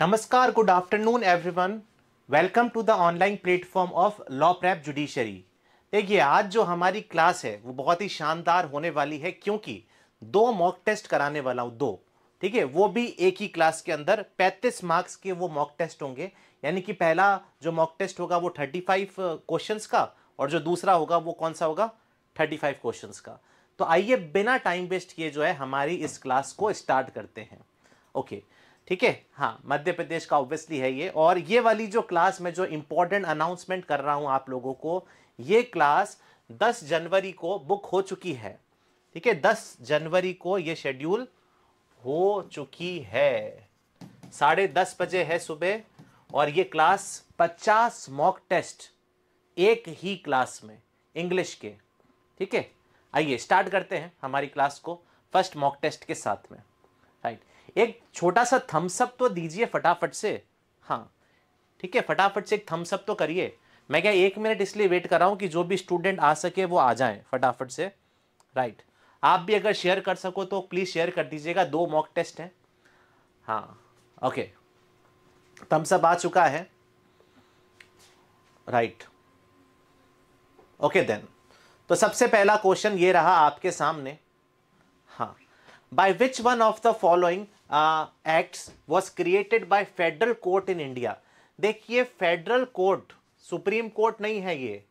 नमस्कार good afternoon everyone welcome to the online platform of law prep judiciary देखिए आज जो हमारी क्लास है वो बहुत ही शानदार होने वाली है क्योंकि दो मॉक टेस्ट कराने वाला हूँ दो ठीक है वो भी एक ही क्लास के अंदर 35 मार्क्स के वो मॉक टेस्ट होंगे यानी कि पहला जो मॉक टेस्ट होगा वो 35 फाइव का और जो दूसरा होगा वो कौन सा होगा 35 फाइव का तो आइए बिना टाइम वेस्ट किए जो है हमारी इस क्लास को स्टार्ट करते हैं ओके okay. ठीक है हाँ मध्य प्रदेश का ऑब्वियसली है ये और ये वाली जो क्लास में जो इंपॉर्टेंट अनाउंसमेंट कर रहा हूं आप लोगों को ये क्लास 10 जनवरी को बुक हो चुकी है ठीक है 10 जनवरी को ये शेड्यूल हो चुकी है साढ़े दस बजे है सुबह और ये क्लास 50 मॉक टेस्ट एक ही क्लास में इंग्लिश के ठीक है आइए स्टार्ट करते हैं हमारी क्लास को फर्स्ट मॉक टेस्ट के साथ में एक छोटा सा थम्सअप तो दीजिए फटाफट से हाँ ठीक है फटाफट से एक थम्सअप तो करिए मैं क्या एक मिनट इसलिए वेट कर रहा हूँ कि जो भी स्टूडेंट आ सके वो आ जाए फटाफट से राइट आप भी अगर शेयर कर सको तो प्लीज़ शेयर कर दीजिएगा दो मॉक टेस्ट हैं हाँ ओके थम्सअप आ चुका है राइट ओके देन तो सबसे पहला क्वेश्चन ये रहा आपके सामने हाँ by which one of the following acts was created by federal court in India देखिए फेडरल कोर्ट सुप्रीम कोर्ट नहीं है ये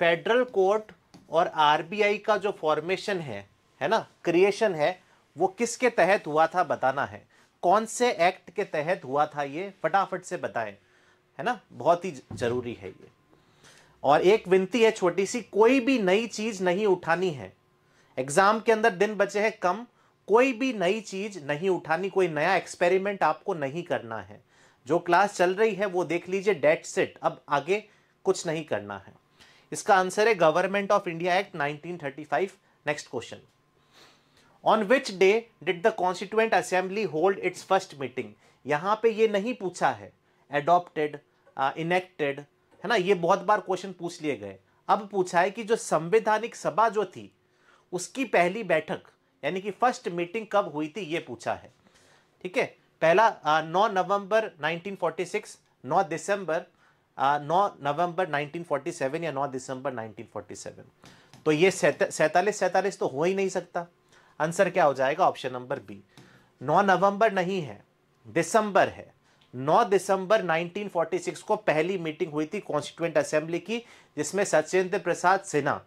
फेडरल कोर्ट और आरबीआई का जो फॉर्मेशन है है ना क्रिएशन है वो किसके तहत हुआ था बताना है कौन से एक्ट के तहत हुआ था ये फटाफट से बताएं है ना बहुत ही जरूरी है ये और एक विनती है छोटी सी कोई भी नई चीज़ नहीं उठानी है एग्ज़ाम के अंदर दिन बचे हैं कम कोई भी नई चीज़ नहीं उठानी कोई नया एक्सपेरिमेंट आपको नहीं करना है जो क्लास चल रही है वो देख लीजिए डेट सेट अब आगे कुछ नहीं करना है इसका आंसर है government of India act 1935 next question on which day did the constituent assembly hold its first meeting यहां पे ये नहीं पूछा है एडॉप्टेड इनेक्टेड uh, है ना ये बहुत बार क्वेश्चन पूछ लिए गए अब पूछा है कि जो संवैधानिक सभा जो थी उसकी पहली बैठक यानी कि फर्स्ट मीटिंग कब हुई थी ये पूछा है ठीक है पहला नौ नवंबर 1946 नौ दिसंबर नौ नवंबर 1947 या नौ दिसंबर 1947 तो ये सैतालीस सैतालीस तो हो ही नहीं सकता आंसर क्या हो जाएगा ऑप्शन नंबर बी नौ नवंबर नहीं है दिसंबर है 9 दिसंबर 1946 को पहली मीटिंग हुई थी कॉन्स्टिट्यूंट असेंबली की जिसमें सचेंद्र प्रसाद सिन्हा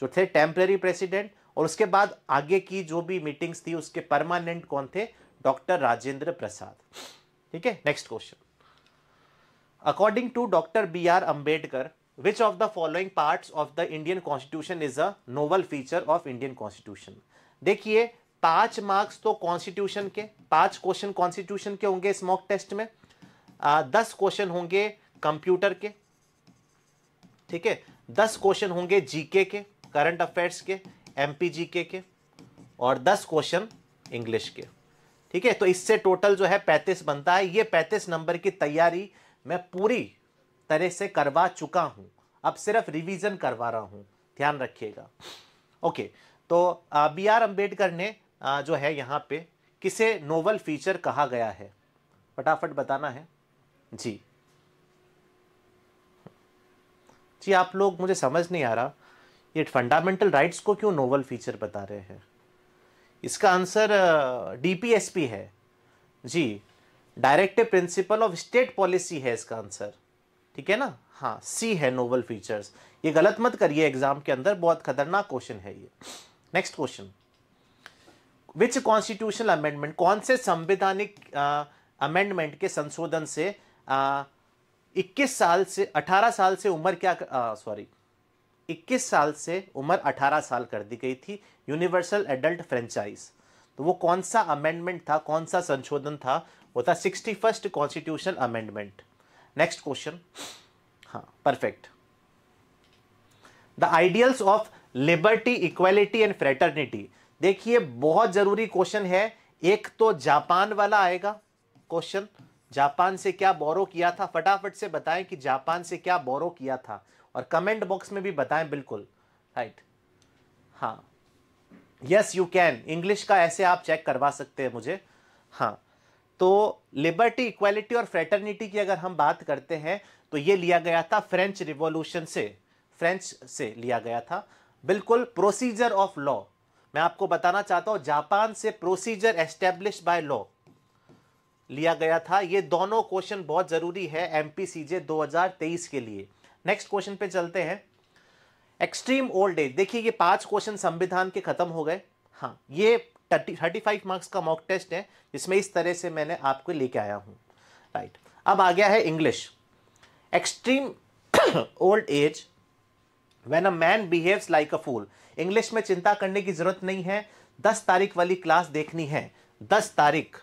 जो थे टेम्प्रेरी प्रेसिडेंट और उसके बाद आगे की जो भी मीटिंग्स थी उसके परमानेंट कौन थे डॉक्टर राजेंद्र प्रसाद ठीक है next question according to doctor B R Ambedkar which of the following part of the Indian constitution is a novel feature of Indian constitution देखिए पांच मार्क्स तो कॉन्स्टिट्यूशन के पांच क्वेश्चन कॉन्स्टिट्यूशन के होंगे इस मॉक टेस्ट में आ, दस क्वेश्चन होंगे कंप्यूटर के ठीक है दस क्वेश्चन होंगे जीके के करंट अफेयर्स के एम के और दस क्वेश्चन इंग्लिश के ठीक है तो इससे टोटल जो है पैंतीस बनता है ये पैंतीस नंबर की तैयारी मैं पूरी तरह से करवा चुका हूँ अब सिर्फ रिवीजन करवा रहा हूँ ध्यान रखिएगा ओके तो बी आर अम्बेडकर ने आ, जो है यहाँ पे किसे नोवल फीचर कहा गया है फटाफट बताना है जी जी आप लोग मुझे समझ नहीं आ रहा ये फंडामेंटल राइट्स को क्यों नोवल फीचर बता रहे हैं इसका आंसर डीपीएसपी है जी directive principle of state policy है इसका आंसर ठीक है ना हाँ सी है नोवल फीचर्स ये गलत मत करिए एग्जाम के अंदर बहुत खतरनाक क्वेश्चन है ये next question which constitutional amendment कौन से संवैधानिक अमेंडमेंट के संशोधन से आ, 21 साल से 18 साल से उम्र क्या सॉरी 21 साल से उम्र 18 साल कर दी गई थी यूनिवर्सल एडल्ट फ्रेंचाइज तो वो कौन सा अमेंडमेंट था कौन सा संशोधन था वो था sixty first constitution amendment next question हाँ perfect the ideals of liberty equality and fraternity देखिए बहुत जरूरी क्वेश्चन है एक तो जापान वाला आएगा क्वेश्चन जापान से क्या बोरो किया था फटाफट से बताएं कि जापान से क्या बोरो किया था और कमेंट बॉक्स में भी बताएं बिल्कुल राइट हाँ यस यू कैन इंग्लिश का ऐसे आप चेक करवा सकते हैं मुझे हाँ तो लिबर्टी इक्वालिटी और फ्रेटर्निटी की अगर हम बात करते हैं तो ये लिया गया था फ्रेंच रिवॉल्यूशन से फ्रेंच से लिया गया था बिल्कुल प्रोसीजर ऑफ लॉ मैं आपको बताना चाहता हूँ जापान से प्रोसीजर एस्टेब्लिश बाय लॉ लिया गया था ये दोनों क्वेश्चन बहुत ज़रूरी है एम पी 2023 के लिए नेक्स्ट क्वेश्चन पे चलते हैं एक्सट्रीम ओल्ड एज देखिए ये पांच क्वेश्चन संविधान के खत्म हो गए हाँ ये थर्टी थर्टी फाइव मार्क्स का मॉक टेस्ट है जिसमें इस तरह से मैंने आपको लेके आया हूँ राइट अब आ गया है English extreme old age when a man behaves like a fool English में चिंता करने की जरूरत नहीं है दस तारीख वाली क्लास देखनी है दस तारीख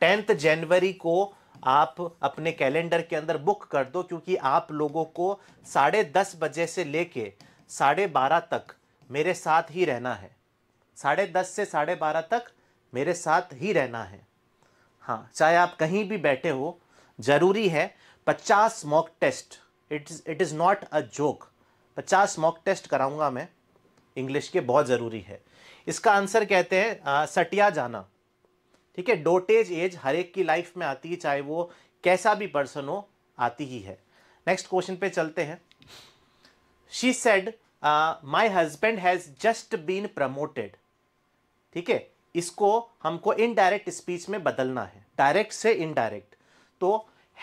टेंथ जनवरी को आप अपने कैलेंडर के अंदर बुक कर दो क्योंकि आप लोगों को साढ़े दस बजे से लेके साढ़े बारह तक मेरे साथ ही रहना है साढ़े दस से साढ़े बारह तक मेरे साथ ही रहना है हाँ चाहे आप कहीं भी बैठे हो ज़रूरी है पचास mock test it's it is not a joke पचास मॉक टेस्ट कराऊंगा मैं इंग्लिश के बहुत ज़रूरी है इसका आंसर कहते हैं सटिया जाना ठीक है डोटेज एज हर एक की लाइफ में आती है चाहे वो कैसा भी पर्सन हो आती ही है नेक्स्ट क्वेश्चन पे चलते हैं she said my husband has just been promoted ठीक है इसको हमको इनडायरेक्ट स्पीच में बदलना है डायरेक्ट से इनडायरेक्ट तो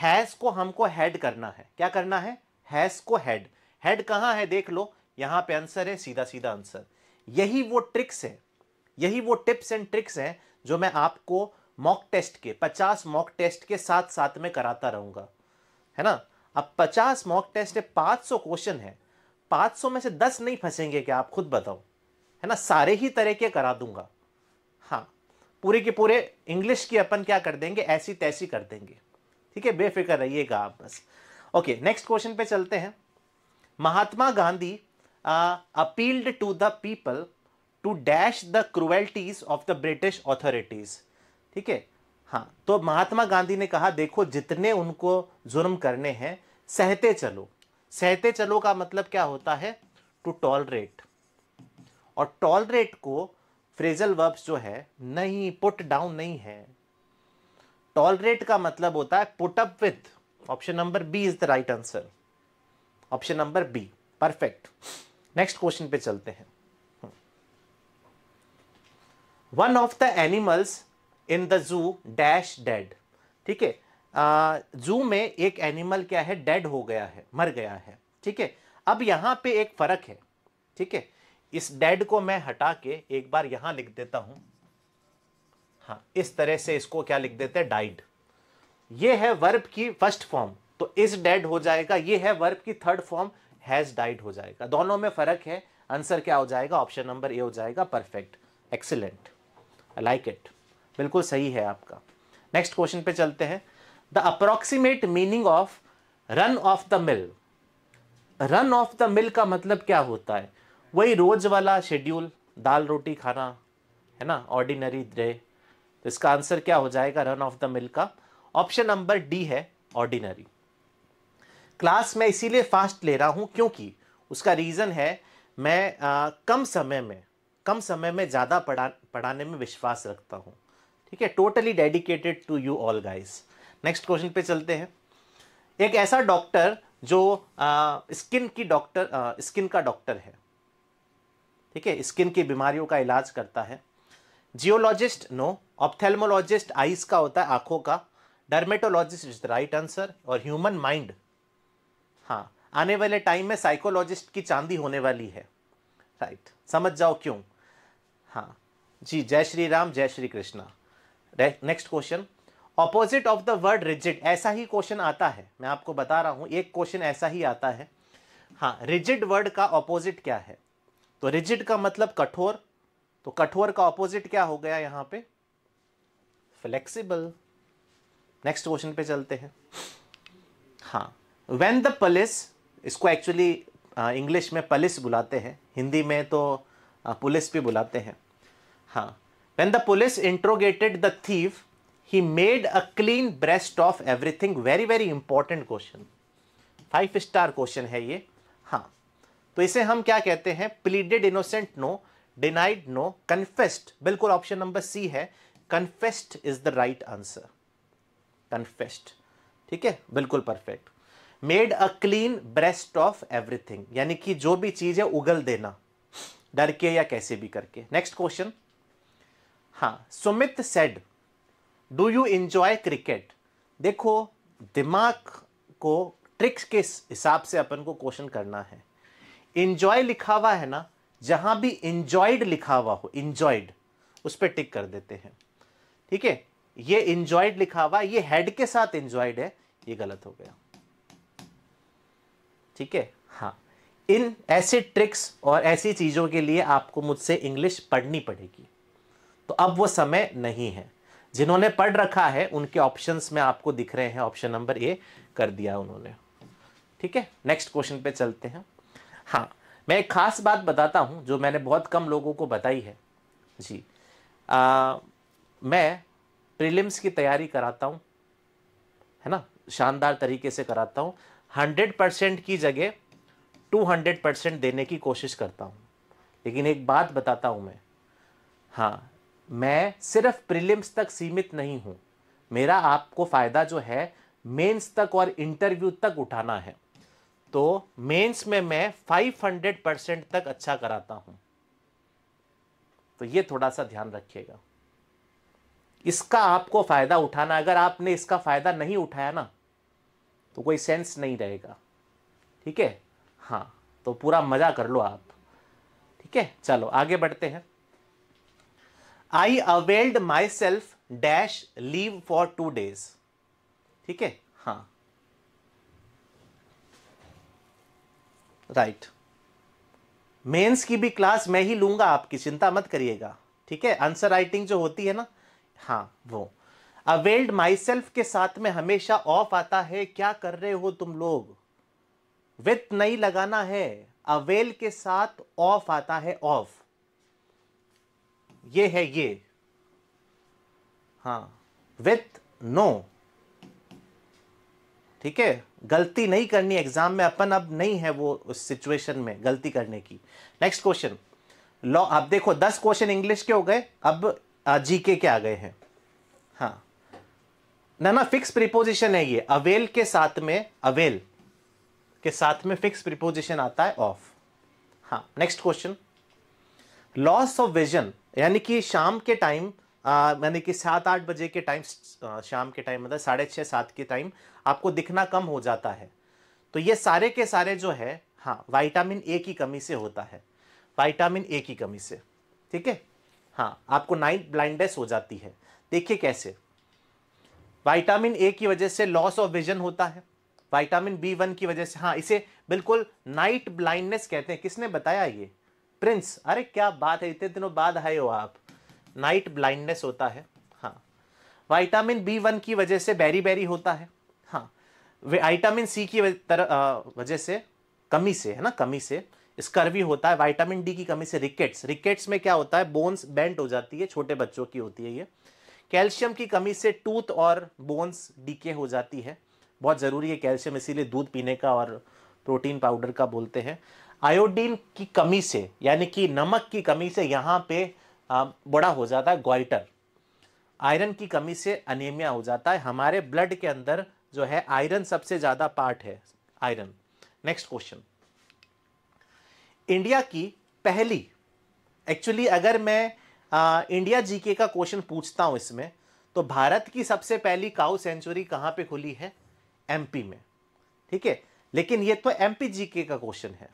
हैज़ को हमको हेड करना है क्या करना है हैज़ को हेड हेड कहां है देख लो यहां पे आंसर है सीधा सीधा आंसर यही वो ट्रिक्स है यही वो टिप्स एंड ट्रिक्स हैं जो मैं आपको मॉक टेस्ट के 50 मॉक टेस्ट के साथ साथ में कराता रहूंगा है ना अब 50 मॉक टेस्ट है 500 क्वेश्चन है 500 में से 10 नहीं फंसेंगे क्या आप खुद बताओ है ना सारे ही तरह के करा दूंगा हाँ पूरे के पूरे इंग्लिश की अपन क्या कर देंगे ऐसी तैसी कर देंगे ठीक है बेफिक्र रहिएगा आप बस ओके नेक्स्ट क्वेश्चन पे चलते हैं Mahatma Gandhi appealed to the people to dash the cruelties of the British authorities ठीक है हाँ तो महात्मा गांधी ने कहा देखो जितने उनको जुर्म करने हैं सहते चलो सहते चलो का मतलब क्या होता है टू टॉलरेट और टॉलरेट को फ्रेजल वर्ब्स जो है नहीं पुट डाउन नहीं है टॉलरेट का मतलब होता है put up with option number B is the right answer option number B perfect next question पे चलते हैं one of the animals in the zoo dash dead ठीक है जू में एक एनिमल क्या है डेड हो गया है मर गया है ठीक है अब यहां पे एक फर्क है ठीक है इस डेड को मैं हटा के एक बार यहां लिख देता हूं हाँ इस तरह से इसको क्या लिख देते हैं डाइड ये है वर्ब की फर्स्ट फॉर्म तो इस डेड हो जाएगा ये है वर्ब की थर्ड फॉर्म हैज़ डाइड हो जाएगा दोनों में फ़र्क है आंसर क्या हो जाएगा ऑप्शन नंबर ए हो जाएगा परफेक्ट एक्सीलेंट लाइक इट बिल्कुल सही है आपका नेक्स्ट क्वेश्चन पे चलते हैं the approximate meaning of run of the mill run of the mill का मतलब क्या होता है वही रोज वाला शेड्यूल दाल रोटी खाना है ना ऑर्डिनरी डे तो इसका आंसर क्या हो जाएगा रन ऑफ द मिल का ऑप्शन नंबर डी है ऑर्डिनरी क्लास मैं इसीलिए फास्ट ले रहा हूं क्योंकि उसका रीज़न है मैं आ, कम समय में कम समय में ज़्यादा पढ़ा पढ़ाने में विश्वास रखता हूँ ठीक है totally dedicated to you all guys next question पे चलते हैं एक ऐसा डॉक्टर जो स्किन की डॉक्टर स्किन का डॉक्टर है ठीक है स्किन की बीमारियों का इलाज करता है जियोलॉजिस्ट नो ऑप्थेलमोलॉजिस्ट आइज का होता है आंखों का dermatologist is the right answer और ह्यूमन माइंड हाँ आने वाले टाइम में साइकोलॉजिस्ट की चांदी होने वाली है राइट right. समझ जाओ क्यों हाँ जी जय श्री राम जय Shri Krishna next question opposite of the word rigid ऐसा ही क्वेश्चन आता है मैं आपको बता रहा हूँ एक क्वेश्चन ऐसा ही आता है हाँ रिजिड वर्ड का ऑपोजिट क्या है तो रिजिड का मतलब कठोर तो कठोर का ऑपोजिट क्या हो गया यहाँ पे फ्लेक्सिबल नेक्स्ट क्वेश्चन पे चलते हैं हाँ वेन द पलिस इसको एक्चुअली इंग्लिश में पलिस बुलाते हैं हिंदी में तो पुलिस भी बुलाते हैं हाँ when the police interrogated the thief ही made a clean breast of everything very very important question five star question है ये हाँ तो इसे हम क्या कहते हैं pleaded innocent no denied no confessed बिल्कुल ऑप्शन नंबर सी है confessed is the right answer confessed ठीक है बिल्कुल perfect made a clean breast of everything यानी कि जो भी चीज़ है उगल देना डर के या कैसे भी करके नेक्स्ट क्वेश्चन हाँ Sumit said do you enjoy cricket देखो दिमाग को ट्रिक्स के हिसाब से अपन को क्वेश्चन करना है इंजॉय लिखा हुआ है ना जहां भी इंजॉयड लिखा हुआ हो इंजॉयड उस पर टिक कर देते हैं ठीक है ये इंजॉयड लिखा हुआ ये हेड के साथ इंजॉयड है ये गलत हो गया ठीक है हाँ इन ऐसे ट्रिक्स और ऐसी चीज़ों के लिए आपको मुझसे इंग्लिश पढ़नी पड़ेगी तो अब वो समय नहीं है जिन्होंने पढ़ रखा है उनके ऑप्शंस में आपको दिख रहे हैं ऑप्शन नंबर ए कर दिया उन्होंने ठीक है नेक्स्ट क्वेश्चन पे चलते हैं हाँ मैं एक खास बात बताता हूँ जो मैंने बहुत कम लोगों को बताई है जी आ, मैं प्रीलिम्स की तैयारी कराता हूँ है ना शानदार तरीके से कराता हूँ हंड्रेड परसेंट की जगह टू हंड्रेड परसेंट देने की कोशिश करता हूँ लेकिन एक बात बताता हूँ मैं हाँ मैं सिर्फ प्रीलिम्स तक सीमित नहीं हूं मेरा आपको फ़ायदा जो है मेंस तक और इंटरव्यू तक उठाना है तो मेंस में मैं 500 परसेंट तक अच्छा कराता हूं तो ये थोड़ा सा ध्यान रखिएगा इसका आपको फ़ायदा उठाना अगर आपने इसका फ़ायदा नहीं उठाया ना तो कोई सेंस नहीं रहेगा ठीक है हाँ तो पूरा मज़ा कर लो आप ठीक है चलो आगे बढ़ते हैं I availed myself dash leave for two days ठीक है हाँ राइट मेन्स मेंस की भी क्लास मैं ही लूंगा आपकी चिंता मत करिएगा ठीक है आंसर राइटिंग जो होती है ना हाँ वो अवेल्ड माई सेल्फ के साथ में हमेशा ऑफ आता है क्या कर रहे हो तुम लोग विथ नहीं लगाना है अवेल के साथ ऑफ आता है ऑफ ये है ये हाँ विथ नो ठीक है गलती नहीं करनी एग्जाम में अपन अब नहीं है वो उस सिचुएशन में गलती करने की नेक्स्ट क्वेश्चन लॉ आप देखो दस क्वेश्चन इंग्लिश के हो गए अब जीके के आ गए हैं हाँ ना ना फिक्स प्रिपोजिशन है ये अवेल के साथ में अवेल के साथ में फिक्स प्रिपोजिशन आता है ऑफ हाँ next question loss of vision यानी कि शाम के टाइम यानी कि सात आठ बजे के टाइम शाम के टाइम मतलब साढ़े छः सात के टाइम आपको दिखना कम हो जाता है तो ये सारे के सारे जो है हाँ वाइटामिन ए की कमी से होता है वाइटामिन ए की कमी से ठीक है हाँ आपको नाइट ब्लाइंडनेस हो जाती है देखिए कैसे वाइटामिन ए की वजह से लॉस ऑफ विजन होता है वाइटामिन बी वन की वजह से हाँ इसे बिल्कुल नाइट ब्लाइंडनेस कहते हैं किसने बताया ये प्रिंस अरे क्या बात है इतने दिनों बाद आए हो आप नाइट ब्लाइंडनेस होता है हाँ वाइटामिन बी वन की वजह से बैरी बैरी होता है हाँ वाइटामिन सी की वजह से कमी से है ना कमी से स्कर्वी होता है वाइटामिन डी की कमी से रिकेट्स रिकेट्स में क्या होता है बोन्स बेंट हो जाती है छोटे बच्चों की होती है ये कैल्शियम की कमी से टूथ और बोन्स डीके हो जाती है बहुत ज़रूरी है कैल्शियम इसीलिए दूध पीने का और प्रोटीन पाउडर का बोलते हैं आयोडीन की कमी से यानी कि नमक की कमी से यहाँ पे बड़ा हो जाता है ग्वाइटर आयरन की कमी से अनेमिया हो जाता है हमारे ब्लड के अंदर जो है आयरन सबसे ज़्यादा पार्ट है आयरन नेक्स्ट क्वेश्चन इंडिया की पहली एक्चुअली अगर मैं आ, इंडिया जीके का क्वेश्चन पूछता हूँ इसमें तो भारत की सबसे पहली काउ सेंचुरी कहाँ पे खुली है एमपी में ठीक है लेकिन ये तो एमपी जीके का क्वेश्चन है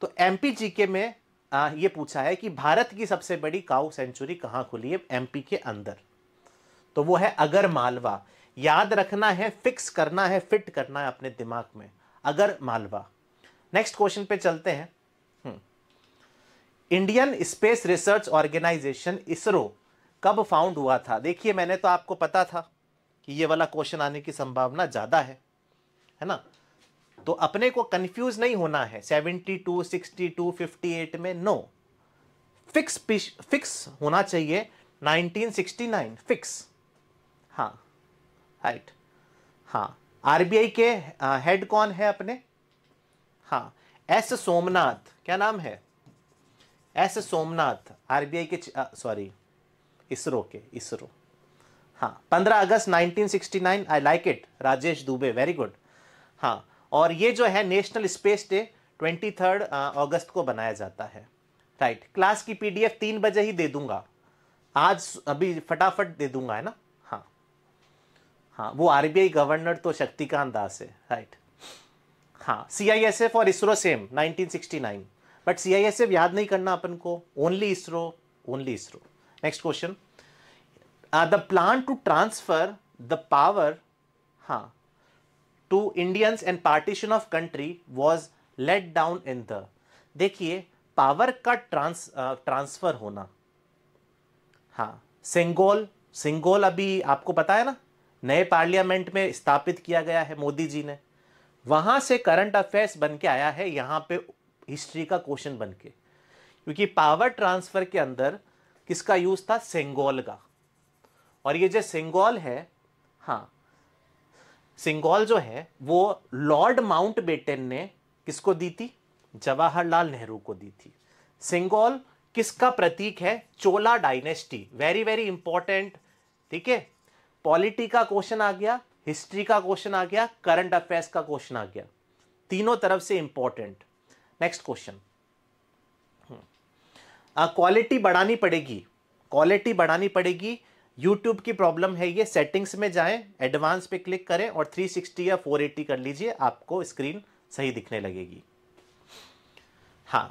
तो एमपी जीके में आ, ये पूछा है कि भारत की सबसे बड़ी काउ सेंचुरी कहाँ खुली है एमपी के अंदर तो वो है अगर मालवा याद रखना है फिक्स करना है फिट करना है अपने दिमाग में अगर मालवा नेक्स्ट क्वेश्चन पे चलते हैं Indian space research organisation ISRO कब फाउंड हुआ था देखिए मैंने तो आपको पता था कि ये वाला क्वेश्चन आने की संभावना ज़्यादा है है ना तो अपने को कंफ्यूज नहीं होना है 72, 62, 58 में नो फिक्स फिक्स होना चाहिए 1969 फिक्स हाँ राइट हाँ आरबीआई के हेड कौन है अपने हाँ एस सोमनाथ क्या नाम है एस सोमनाथ आरबीआई के सॉरी इसरो के इसरो हाँ 15 अगस्त 1969 I like it Rajesh Dubey very good हाँ और ये जो है national space day twenty third August को बनाया जाता है राइट क्लास की पीडीएफ तीन बजे ही दे दूंगा आज अभी फटाफट दे दूंगा है ना हाँ हाँ वो आरबीआई गवर्नर तो शक्तिकांत दास है राइट हाँ सीआईएसएफ और इसरो सेम 1969 बट सीआईएसएफ याद नहीं करना अपन को only ISRO only ISRO next question the plan to transfer the power हाँ to Indians and partition of country was let down in the देखिए पावर का ट्रांस ट्रांसफर होना हाँ सिंगोल सिंगोल अभी आपको पता है ना नए पार्लियामेंट में स्थापित किया गया है मोदी जी ने वहां से करंट अफेयर्स बन के आया है यहां पे हिस्ट्री का क्वेश्चन बन के क्योंकि पावर ट्रांसफ़र के अंदर किसका यूज़ था सेंगोल का और ये जो सेंगोल है हाँ सिंगौल जो है वो लॉर्ड माउंट बेटे ने किसको दी थी जवाहरलाल नेहरू को दी थी सिंगौल किसका प्रतीक है Chola dynasty very very important ठीक है पॉलिटी का क्वेश्चन आ गया हिस्ट्री का क्वेश्चन आ गया करंट अफेयर्स का क्वेश्चन आ गया तीनों तरफ से इंपॉर्टेंट नेक्स्ट क्वेश्चन क्वालिटी बढ़ानी पड़ेगी क्वालिटी बढ़ानी पड़ेगी यूट्यूब की प्रॉब्लम है ये सेटिंग्स में जाएं एडवांस पे क्लिक करें और 360 या 480 कर लीजिए आपको स्क्रीन सही दिखने लगेगी हाँ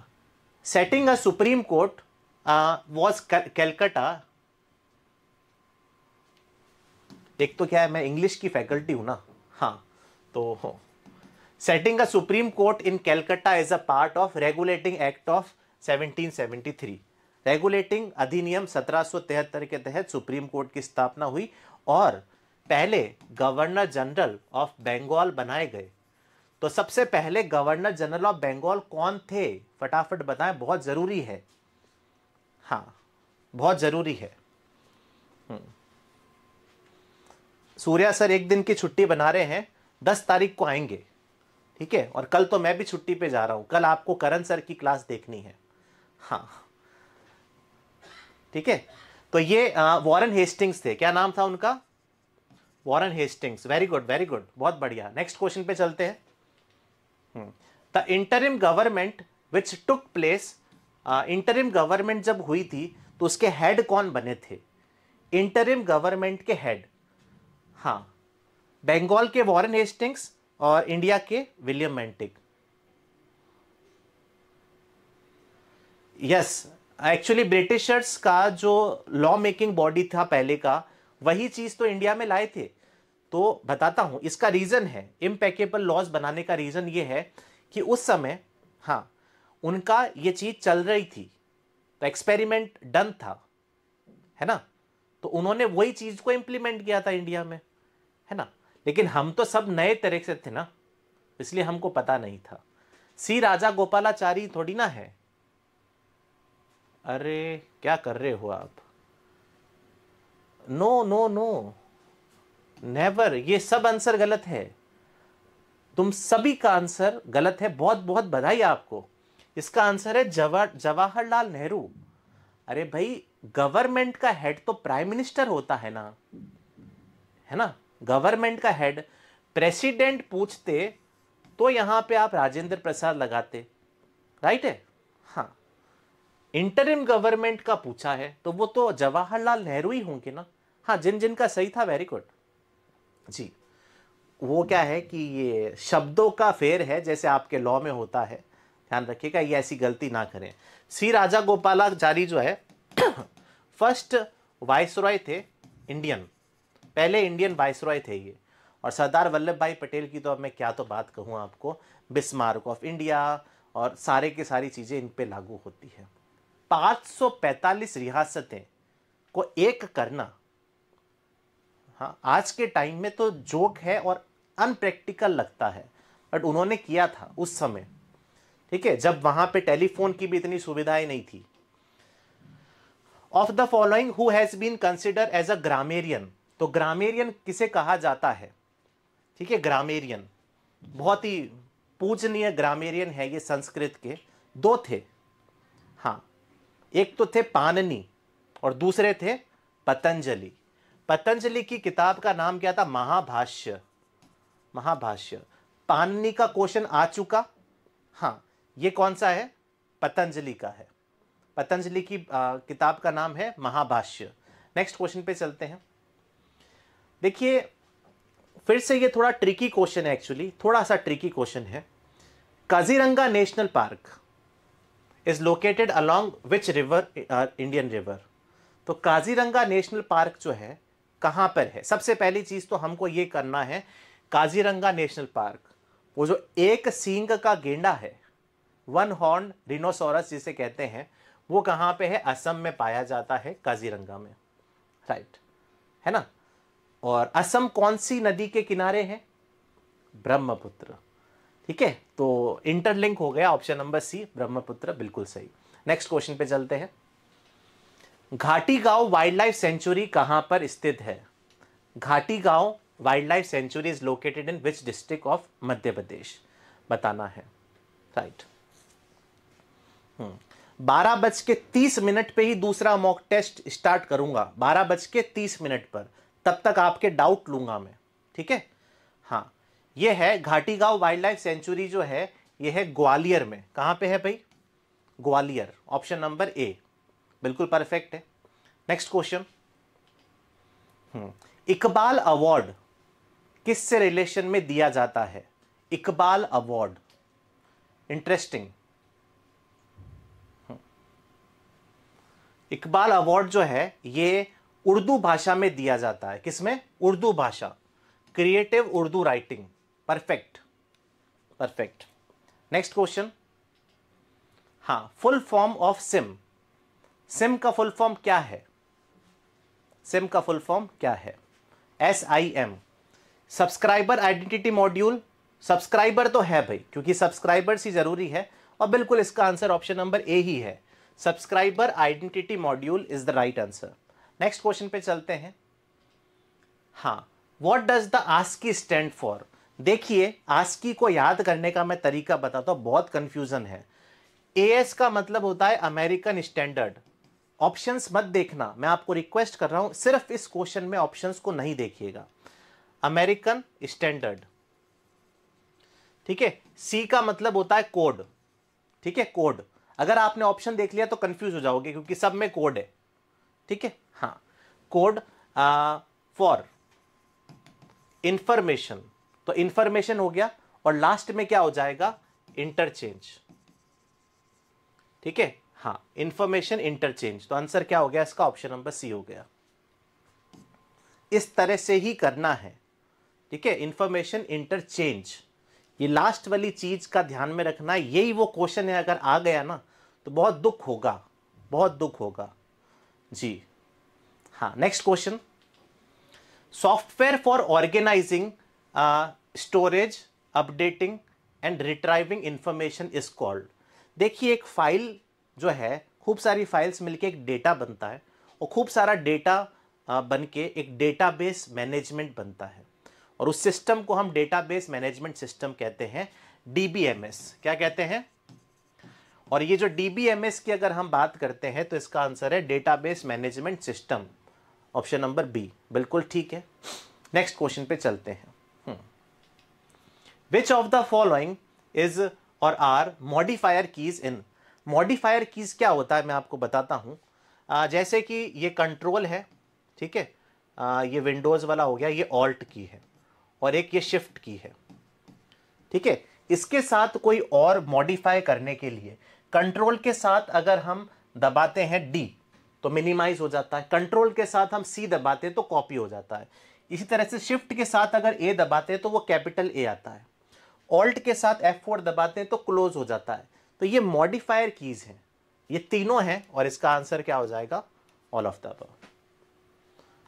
setting a supreme court was Calcutta एक तो क्या है मैं इंग्लिश की फैकल्टी हूं ना हाँ तो setting a supreme court in Calcutta is a part of regulating act of 1773 regulating अधिनियम सत्रह के तहत सुप्रीम कोर्ट की स्थापना हुई और पहले गवर्नर जनरल ऑफ बंगाल बनाए गए तो सबसे पहले गवर्नर जनरल ऑफ बंगाल कौन थे फटाफट बताएं बहुत ज़रूरी है हाँ बहुत ज़रूरी है हम्म। सूर्या सर एक दिन की छुट्टी बना रहे हैं दस तारीख को आएंगे ठीक है और कल तो मैं भी छुट्टी पे जा रहा हूँ कल आपको करण सर की क्लास देखनी है हाँ ठीक है तो ये वॉरन हेस्टिंग्स थे क्या नाम था उनका Warren Hastings very good very good बहुत बढ़िया नेक्स्ट क्वेश्चन पे चलते हैं the interim government which took place interim government जब हुई थी तो उसके हेड कौन बने थे इंटरिम गवर्नमेंट के हेड हाँ बंगाल के वॉरन हेस्टिंग्स और इंडिया के William Bentinck yes actually Britishers का जो लॉ मेकिंग बॉडी था पहले का वही चीज़ तो इंडिया में लाए थे तो बताता हूं इसका रीज़न है इम्पैकेबल लॉज बनाने का रीज़न ये है कि उस समय हाँ उनका ये चीज़ चल रही थी तो एक्सपेरिमेंट डन था है ना तो उन्होंने वही चीज़ को इम्प्लीमेंट किया था इंडिया में है ना लेकिन हम तो सब नए तरह से थे ना इसलिए हमको पता नहीं था सी राजा गोपालाचारी थोड़ी ना है अरे क्या कर रहे हो आप नो नो नो नेवर ये सब आंसर गलत है तुम सभी का आंसर गलत है बहुत बहुत बधाई आपको इसका आंसर है जवाहरलाल नेहरू अरे भाई गवर्नमेंट का हेड तो प्राइम मिनिस्टर होता है ना है ना गवर्नमेंट का हेड प्रेसिडेंट पूछते तो यहां पे आप राजेंद्र प्रसाद लगाते राइट है इंटरिम गवर्नमेंट का पूछा है तो वो तो जवाहरलाल नेहरू ही होंगे ना हाँ जिन जिन का सही था वेरी गुड जी वो क्या है कि ये शब्दों का फेर है जैसे आपके लॉ में होता है ध्यान रखिएगा ये ऐसी गलती ना करें सी राजा गोपालाचारी जो है फर्स्ट वाइस थे इंडियन पहले इंडियन वाइस थे ये और सरदार वल्लभ भाई पटेल की तो अब मैं क्या तो बात कहूँ आपको बिस्मार्क ऑफ इंडिया और सारे की सारी चीज़ें इन पर लागू होती है 545 रियासतें को एक करना हाँ आज के टाइम में तो जोक है और अनप्रैक्टिकल लगता है बट उन्होंने किया था उस समय ठीक है जब वहां पे टेलीफोन की भी इतनी सुविधाएं नहीं थी of the following who has been consider as a grammarian तो ग्रामेरियन किसे कहा जाता है ठीक है ग्रामेरियन बहुत ही पूजनीय ग्रामेरियन है ये संस्कृत के दो थे हाँ एक तो थे पाननी और दूसरे थे पतंजलि पतंजलि की किताब का नाम क्या था महाभाष्य महाभाष्य पाननी का क्वेश्चन आ चुका हाँ ये कौन सा है पतंजलि का है पतंजलि की आ, किताब का नाम है महाभाष्य नेक्स्ट क्वेश्चन पे चलते हैं देखिए फिर से ये थोड़ा ट्रिकी क्वेश्चन है एक्चुअली थोड़ा सा ट्रिकी क्वेश्चन है Kaziranga national park is located along which river Indian river तो काजीरंगा नेशनल पार्क जो है कहाँ पर है सबसे पहली चीज़ तो हमको ये करना है काजीरंगा नेशनल पार्क वो जो एक सींग का गेंडा है वन हॉर्न रिनोसोरस जिसे कहते हैं वो कहाँ पे है असम में पाया जाता है काजीरंगा में राइट है ना और असम कौन सी नदी के किनारे है ब्रह्मपुत्र ठीक है तो इंटरलिंक हो गया ऑप्शन नंबर सी ब्रह्मपुत्र बिल्कुल सही नेक्स्ट क्वेश्चन पे चलते हैं घाटी गांव वाइल्ड लाइफ सेंचुरी कहां पर स्थित है Ghatigaon wildlife sanctuary is located in which district of Madhya Pradesh बताना है राइट हम्म। बारह बज के तीस मिनट पे ही दूसरा मॉक टेस्ट स्टार्ट करूंगा बारह बज के तीस मिनट पर तब तक आपके डाउट लूंगा मैं ठीक है हाँ ये है Ghatigaon wildlife century जो है ये है ग्वालियर में कहाँ पे है भाई ग्वालियर ऑप्शन नंबर ए बिल्कुल परफेक्ट है next hmm. Question Iqbal award किस से रिलेशन में दिया जाता है Iqbal award hmm. Interesting Iqbal award जो है ये उर्दू भाषा में दिया जाता है किसमें उर्दू भाषा creative Urdu writing perfect perfect next question हाँ full form of SIM SIM का फुल फॉर्म क्या है सिम का फुल फॉर्म क्या है S I M subscriber identity module subscriber तो है भाई क्योंकि सब्सक्राइबर्स ही ज़रूरी है और बिल्कुल इसका आंसर ऑप्शन नंबर ए ही है subscriber identity module is the right answer next question पे चलते हैं हाँ what does the ASCII stand for देखिए आस्की को याद करने का मैं तरीका बताता हूँ बहुत कंफ्यूजन है ए एस का मतलब होता है अमेरिकन स्टैंडर्ड ऑप्शंस मत देखना मैं आपको रिक्वेस्ट कर रहा हूँ सिर्फ इस क्वेश्चन में ऑप्शंस को नहीं देखिएगा अमेरिकन स्टैंडर्ड ठीक है सी का मतलब होता है कोड ठीक है कोड अगर आपने ऑप्शन देख लिया तो कंफ्यूज हो जाओगे क्योंकि सब में कोड है ठीक है हाँ कोड फॉर इंफॉर्मेशन तो इंफॉर्मेशन हो गया और लास्ट में क्या हो जाएगा इंटरचेंज ठीक है हाँ इंफॉर्मेशन इंटरचेंज तो आंसर क्या हो गया इसका ऑप्शन नंबर सी हो गया इस तरह से ही करना है ठीक है इंफॉर्मेशन इंटरचेंज ये लास्ट वाली चीज का ध्यान में रखना यही वो क्वेश्चन है अगर आ गया ना तो बहुत दुख होगा बहुत दुख होगा जी हाँ next question software for organising storage updating and retrieving information is called देखिए एक फाइल जो है खूब सारी फाइल्स मिलके एक डेटा बनता है और खूब सारा डेटा बन के एक डेटाबेस मैनेजमेंट बनता है और उस सिस्टम को हम डेटाबेस मैनेजमेंट सिस्टम कहते हैं DBMS क्या कहते हैं और ये जो DBMS की अगर हम बात करते हैं तो इसका आंसर है database management system option number B बिल्कुल ठीक है नेक्स्ट क्वेश्चन पे चलते हैं which of the following is और आर मॉडिफायर कीज इन मॉडिफायर कीज क्या होता है मैं आपको बताता हूँ जैसे कि ये कंट्रोल है ठीक है ये विंडोज़ वाला हो गया ये ऑल्ट की है और एक ये शिफ्ट की है ठीक है इसके साथ कोई और मॉडिफाई करने के लिए कंट्रोल के साथ अगर हम दबाते हैं डी तो मिनिमाइज हो जाता है कंट्रोल के साथ हम सी दबाते हैं तो कॉपी हो जाता है इसी तरह से शिफ्ट के साथ अगर ए दबाते हैं तो वो कैपिटल ए आता है ऑल्ट के साथ फोर दबाते हैं तो क्लोज हो जाता है तो ये मॉडिफायर कीज हैं ये तीनों हैं और इसका आंसर क्या हो जाएगा ऑल ऑफ द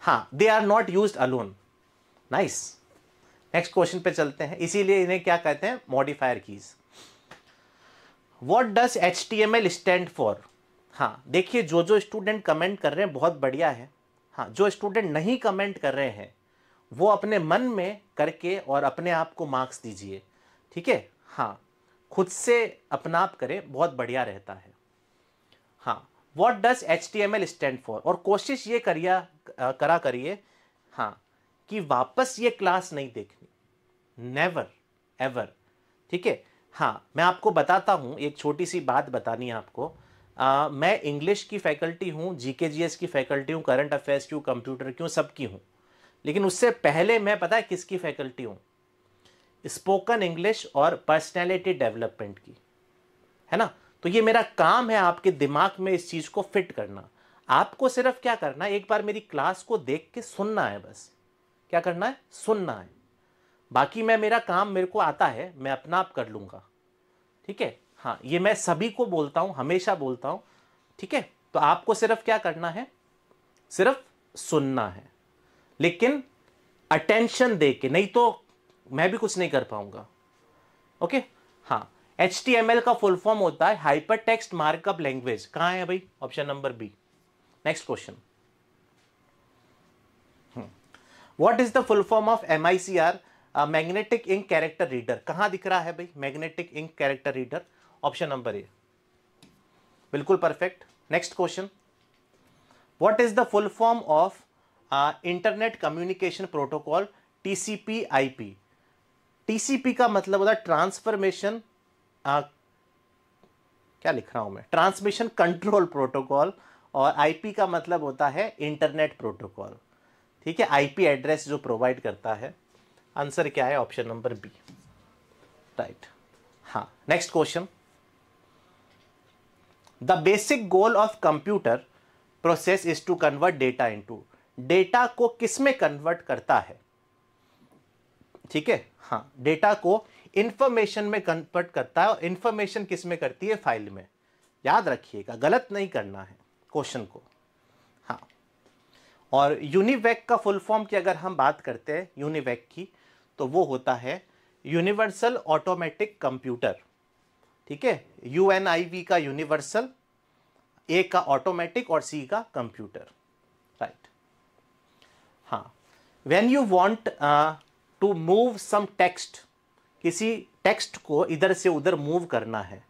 हाँ they are not use alone nice next question पे चलते हैं इसीलिए इन्हें क्या कहते हैं modifier keys what does H T M L stand for हाँ देखिए जो जो स्टूडेंट कमेंट कर रहे हैं बहुत बढ़िया है हाँ जो स्टूडेंट नहीं कमेंट कर रहे हैं वो अपने मन में करके और अपने आप को मार्क्स दीजिए ठीक है हाँ खुद से अपनाप करें बहुत बढ़िया रहता है हाँ what does H T M L stand for और कोशिश ये करिया करा करिए हाँ कि वापस ये क्लास नहीं देखनी नेवर एवर ठीक है हाँ मैं आपको बताता हूँ एक छोटी सी बात बतानी है आपको आ, मैं इंग्लिश की फैकल्टी हूँ जी के जी एस की फैकल्टी हूँ करंट अफेयर्स की हूँ कंप्यूटर की हूँ सबकी हूँ लेकिन उससे पहले मैं पता है किसकी फैकल्टी हूँ स्पोकन इंग्लिश और पर्सनैलिटी डेवलपमेंट की है ना तो ये मेरा काम है आपके दिमाग में इस चीज़ को फिट करना आपको सिर्फ क्या करना है एक बार मेरी क्लास को देख के सुनना है बस क्या करना है सुनना है बाकी मैं मेरा काम मेरे को आता है मैं अपना आप कर लूंगा ठीक है हाँ ये मैं सभी को बोलता हूँ हमेशा बोलता हूँ ठीक है तो आपको सिर्फ क्या करना है सिर्फ सुनना है लेकिन अटेंशन दे के नहीं तो मैं भी कुछ नहीं कर पाऊंगा ओके हाँ एच का फुल फॉर्म होता है हाइपर टेक्स्ट मार्कअप लैंग्वेज कहा है भाई option number B next question what is the full form of M I C R magnetic ink character reader कहां दिख रहा है भाई magnetic ink character reader option number A बिल्कुल perfect next question what is the full form of internet communication protocol T C P I P TCP का मतलब होता है ट्रांसफॉर्मेशन क्या लिख रहा हूं मैं ट्रांसमिशन कंट्रोल प्रोटोकॉल और आईपी का मतलब होता है इंटरनेट प्रोटोकॉल ठीक है आईपी एड्रेस जो प्रोवाइड करता है आंसर क्या है ऑप्शन नंबर बी राइट हाँ next question the basic goal of computer process is to convert data into data को किस में कन्वर्ट करता है ठीक है हाँ डेटा को इन्फॉर्मेशन में कन्वर्ट करता है और इन्फॉर्मेशन किस में करती है फाइल में याद रखिएगा गलत नहीं करना है क्वेश्चन को हाँ और यूनिवैक का फुल फॉर्म की अगर हम बात करते हैं यूनिवैक की तो वो होता है यूनिवर्सल ऑटोमेटिक कंप्यूटर ठीक है यू एन आई वी का यूनिवर्सल ए का ऑटोमेटिक और सी का कंप्यूटर राइट हाँ when you want to move some text किसी टेक्स्ट को इधर से उधर मूव करना है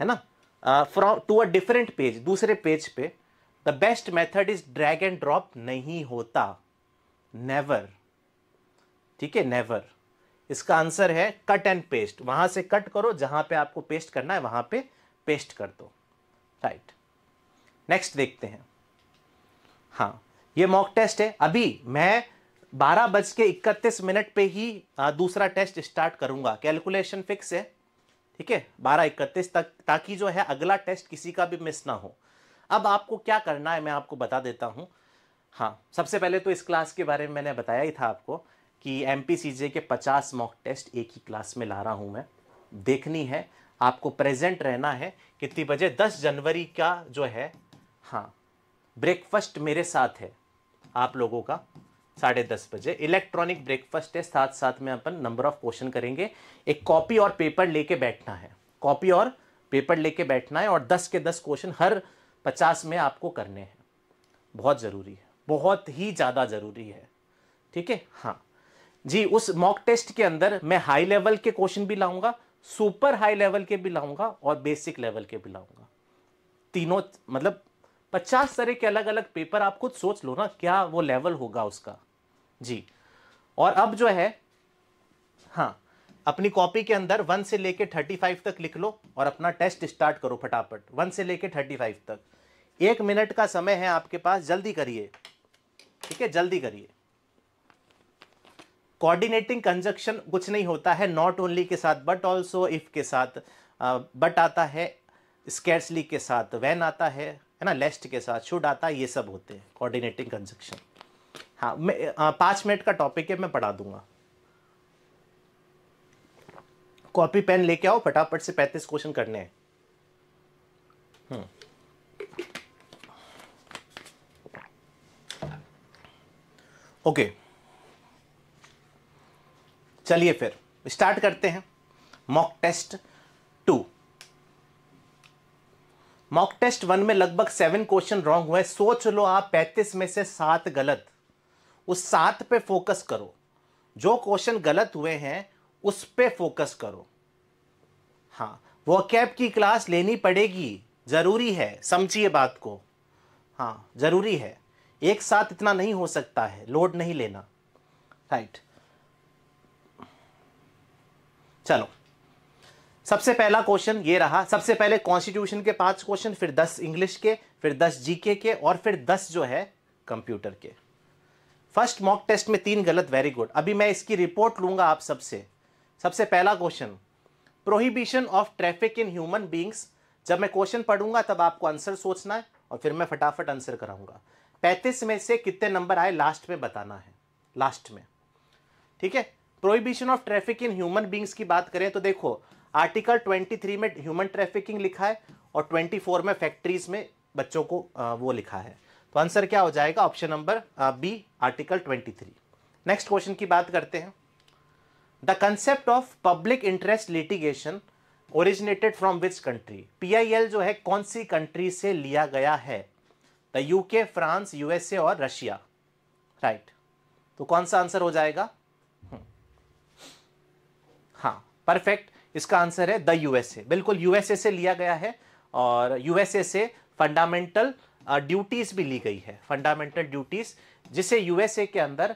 है ना from to a different page दूसरे पेज पे the best method is drag and drop नहीं होता नेवर ठीक है नेवर इसका आंसर है कट एंड पेस्ट वहां से कट करो जहां पे आपको पेस्ट करना है वहां पे पेस्ट कर दो राइट नेक्स्ट देखते हैं हाँ ये मॉक टेस्ट है अभी मैं बारह बज के इकतीस मिनट पे ही दूसरा टेस्ट स्टार्ट करूंगा कैलकुलेशन फिक्स है ठीक है बारह इकतीस तक ताकि जो है अगला टेस्ट किसी का भी मिस ना हो अब आपको क्या करना है मैं आपको बता देता हूँ हाँ सबसे पहले तो इस क्लास के बारे में मैंने बताया ही था आपको कि एम के पचास मॉक टेस्ट एक ही क्लास में ला रहा हूँ मैं देखनी है आपको प्रेजेंट रहना है कितनी बजे दस जनवरी का जो है हाँ ब्रेकफास्ट मेरे साथ है आप लोगों का साढ़े दस बजे इलेक्ट्रॉनिक ब्रेकफास्ट है साथ साथ में अपन नंबर ऑफ क्वेश्चन करेंगे एक कॉपी और पेपर लेके बैठना है कॉपी और पेपर लेके बैठना है और दस के दस क्वेश्चन हर पचास में आपको करने हैं बहुत ज़रूरी है बहुत ही ज़्यादा ज़रूरी है ठीक है हाँ जी उस मॉक टेस्ट के अंदर मैं हाई लेवल के क्वेश्चन भी लाऊंगा सुपर हाई लेवल के भी लाऊंगा और बेसिक लेवल के भी लाऊंगा तीनों मतलब पचास तरह के अलग अलग पेपर आप खुद सोच लो ना क्या वो लेवल होगा उसका जी और अब जो है हाँ अपनी कॉपी के अंदर वन से लेके थर्टी फाइव तक लिख लो और अपना टेस्ट स्टार्ट करो फटाफट वन से लेके थर्टी फाइव तक एक मिनट का समय है आपके पास जल्दी करिए ठीक है जल्दी करिए कोऑर्डिनेटिंग कंजक्शन कुछ नहीं होता है नॉट ओनली के साथ बट ऑल्सो इफ के साथ बट आता है स्केर्सली के साथ वैन आता है है ना लेस्ट के साथ शुड आता है ये सब होते हैं कोऑर्डिनेटिंग कंजक्शन हाँ मैं पाँच मिनट का टॉपिक है मैं पढ़ा दूंगा कॉपी पेन लेके आओ फटाफट से पैंतीस क्वेश्चन करने हैं ओके हम्म। okay. चलिए फिर स्टार्ट करते हैं mock test mock test one में लगभग सेवन क्वेश्चन रॉन्ग हुए सोच लो आप पैंतीस में से सात गलत उस सात पे फोकस करो जो क्वेश्चन गलत हुए हैं उस पे फोकस करो हाँ कैब की क्लास लेनी पड़ेगी ज़रूरी है समझिए बात को हाँ ज़रूरी है एक साथ इतना नहीं हो सकता है लोड नहीं लेना राइट चलो सबसे पहला क्वेश्चन ये रहा सबसे पहले कॉन्स्टिट्यूशन के पांच क्वेश्चन फिर दस इंग्लिश के फिर दस जीके के और फिर दस जो है कंप्यूटर के फर्स्ट मॉक टेस्ट में तीन गलत वेरी गुड अभी मैं इसकी रिपोर्ट लूंगा आप सबसे सबसे पहला question prohibition of traffic in human beings जब मैं क्वेश्चन पढ़ूंगा तब आपको आंसर सोचना है और फिर मैं फटाफट आंसर कराऊंगा पैंतीस में से कितने नंबर आए लास्ट में बताना है लास्ट में ठीक है prohibition of traffic in human beings की बात करें तो देखो आर्टिकल 23 में ह्यूमन ट्रैफिकिंग लिखा है और 24 में फैक्ट्रीज में बच्चों को वो लिखा है तो आंसर क्या हो जाएगा option number B article 23 next question की बात करते हैं the concept of public interest litigation originated from which country एल जो है कौन सी कंट्री से लिया गया है द यूके फ्रांस यूएसए और रशिया राइट right. तो कौन सा आंसर हो जाएगा हम्म। हाँ परफेक्ट इसका आंसर है द यूएसए बिल्कुल यूएसए से लिया गया है और यूएसए से फंडामेंटल ड्यूटीज़ भी ली गई है फंडामेंटल ड्यूटीज़ जिसे यूएसए के अंदर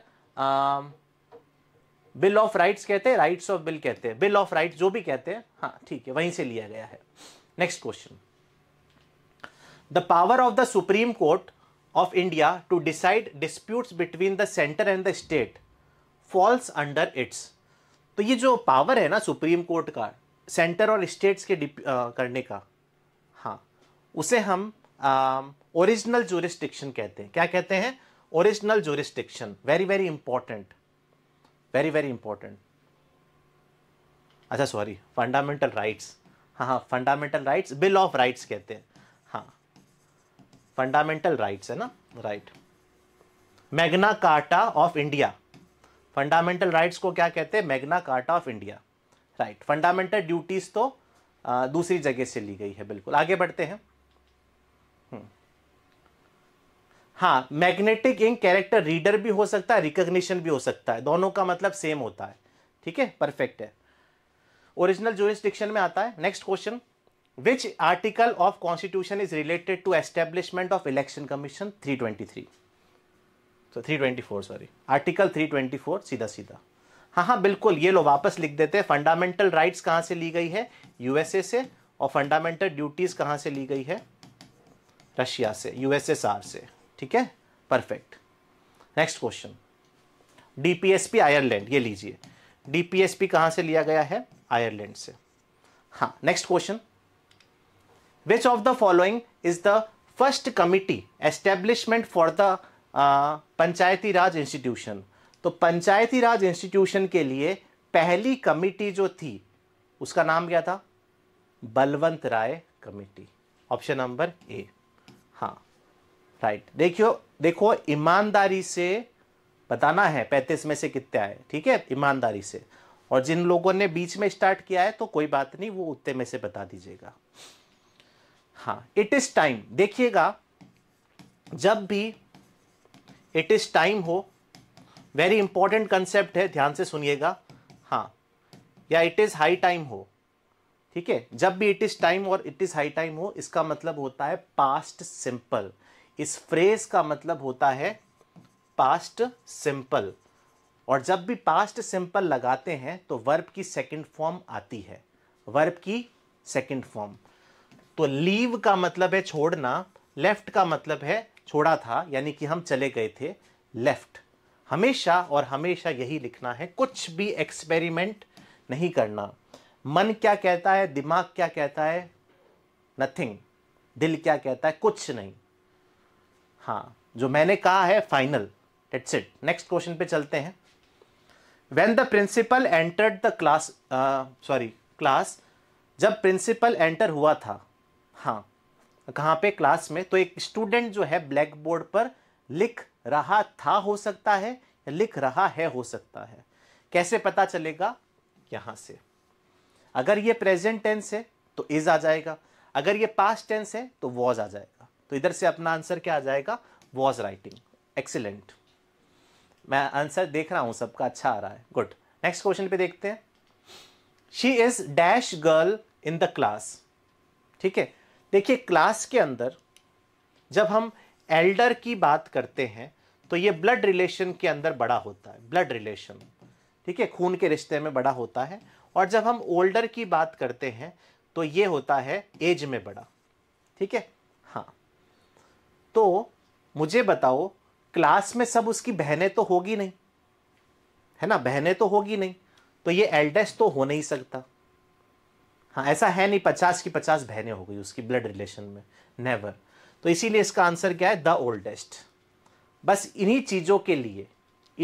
बिल ऑफ राइट्स कहते हैं राइट्स ऑफ बिल कहते हैं बिल ऑफ राइट्स जो भी कहते हैं हाँ ठीक है वहीं से लिया गया है next question the power of the supreme court of India to decide disputes between the centre and the state falls under its तो ये जो पावर है ना सुप्रीम कोर्ट का सेंटर और स्टेट्स के आ, करने का हाँ उसे हम ओरिजिनल जोरिस्टिक्शन कहते हैं क्या कहते हैं original jurisdiction very very important very very important अच्छा सॉरी फंडामेंटल राइट्स हाँ हाँ fundamental rights bill of rights कहते हैं हाँ फंडामेंटल राइट्स है ना right Magna Carta of India fundamental rights को क्या कहते हैं Magna Carta of India right fundamental duties तो आ, दूसरी जगह से ली गई है बिल्कुल आगे बढ़ते हैं हम्म। हाँ मैग्नेटिक इंक कैरेक्टर रीडर भी हो सकता है रिकग्निशन भी हो सकता है दोनों का मतलब सेम होता है ठीक है परफेक्ट है ओरिजिनल जोरिस्डिक्शन में आता है next question which article of constitution is related to establishment of election commission 323 तो 324 सॉरी आर्टिकल 324 सीधा सीधा हाँ हाँ बिल्कुल ये लो वापस लिख देते हैं फंडामेंटल राइट्स कहाँ से ली गई है यूएसए से और फंडामेंटल ड्यूटीज़ कहाँ से ली गई है रशिया से यूएसएसआर से ठीक है perfect next question DPSP Ireland ये लीजिए डीपीएसपी कहाँ से लिया गया है आयरलैंड से हाँ next question which of the following is the first committee establishment for the panchayati raj institution तो पंचायती राज इंस्टीट्यूशन के लिए पहली कमिटी जो थी उसका नाम क्या था Balwant Rai committee option number A हाँ राइट देखियो देखो ईमानदारी से बताना है पैंतीस में से कितने आए ठीक है ईमानदारी से और जिन लोगों ने बीच में स्टार्ट किया है तो कोई बात नहीं वो उतने में से बता दीजिएगा हाँ इट इज़ टाइम देखिएगा जब भी इट इज़ टाइम हो वेरी इंपॉर्टेंट कंसेप्ट है ध्यान से सुनिएगा हाँ या इट इज़ हाई टाइम हो ठीक है जब भी इट इज़ टाइम और इट इज़ हाई टाइम हो इसका मतलब होता है पास्ट सिंपल इस फ्रेज का मतलब होता है पास्ट सिंपल और जब भी पास्ट सिंपल लगाते हैं तो वर्ब की सेकंड फॉर्म आती है वर्ब की सेकंड फॉर्म तो लीव का मतलब है छोड़ना लेफ्ट का मतलब है छोड़ा था यानी कि हम चले गए थे लेफ्ट हमेशा और हमेशा यही लिखना है कुछ भी एक्सपेरिमेंट नहीं करना मन क्या कहता है दिमाग क्या कहता है नथिंग दिल क्या कहता है कुछ नहीं हाँ जो मैंने कहा है final it's it next question पे चलते हैं when the principal entered the class sorry class जब प्रिंसिपल एंटर हुआ था हाँ कहाँ पे क्लास में तो एक स्टूडेंट जो है ब्लैक बोर्ड पर लिख रहा था हो सकता है या लिख रहा है हो सकता है कैसे पता चलेगा यहां से अगर ये प्रेजेंट टेंस है तो इज आ जाएगा अगर ये पास्ट टेंस है तो वॉज आ जाएगा तो इधर से अपना आंसर क्या आ जाएगा वॉज राइटिंग एक्सीलेंट मैं आंसर देख रहा हूं सबका अच्छा आ रहा है गुड नेक्स्ट क्वेश्चन पे देखते हैं she is dash girl in the class ठीक है देखिए क्लास के अंदर जब हम एल्डर की बात करते हैं तो ये ब्लड रिलेशन के अंदर बड़ा होता है ब्लड रिलेशन ठीक है खून के रिश्ते में बड़ा होता है और जब हम ओल्डर की बात करते हैं तो ये होता है एज में बड़ा ठीक है हाँ तो मुझे बताओ क्लास में सब उसकी बहनें तो होगी नहीं है ना बहनें तो होगी नहीं तो ये एल्डेस्ट तो हो नहीं सकता हाँ ऐसा है नहीं पचास की पचास बहनें हो गई उसकी ब्लड रिलेशन में नेवर तो इसीलिए इसका आंसर क्या है द ओल्डेस्ट बस इन्हीं चीज़ों के लिए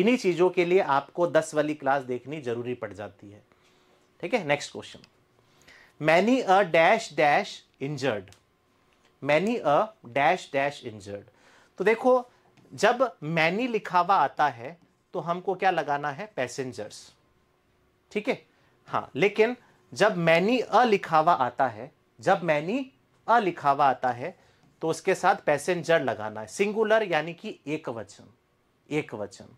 इन्हीं चीज़ों के लिए आपको दस वाली क्लास देखनी जरूरी पड़ जाती है ठीक है next question many a dash dash injured many a dash dash injured तो देखो जब मैनी लिखा हुआ आता है तो हमको क्या लगाना है पैसेंजर्स ठीक है हाँ लेकिन जब मैनी अ लिखावा आता है जब मैनी अ लिखावा आता है तो उसके साथ पैसेंजर लगाना है सिंगुलर यानी कि एक वचन एक वचन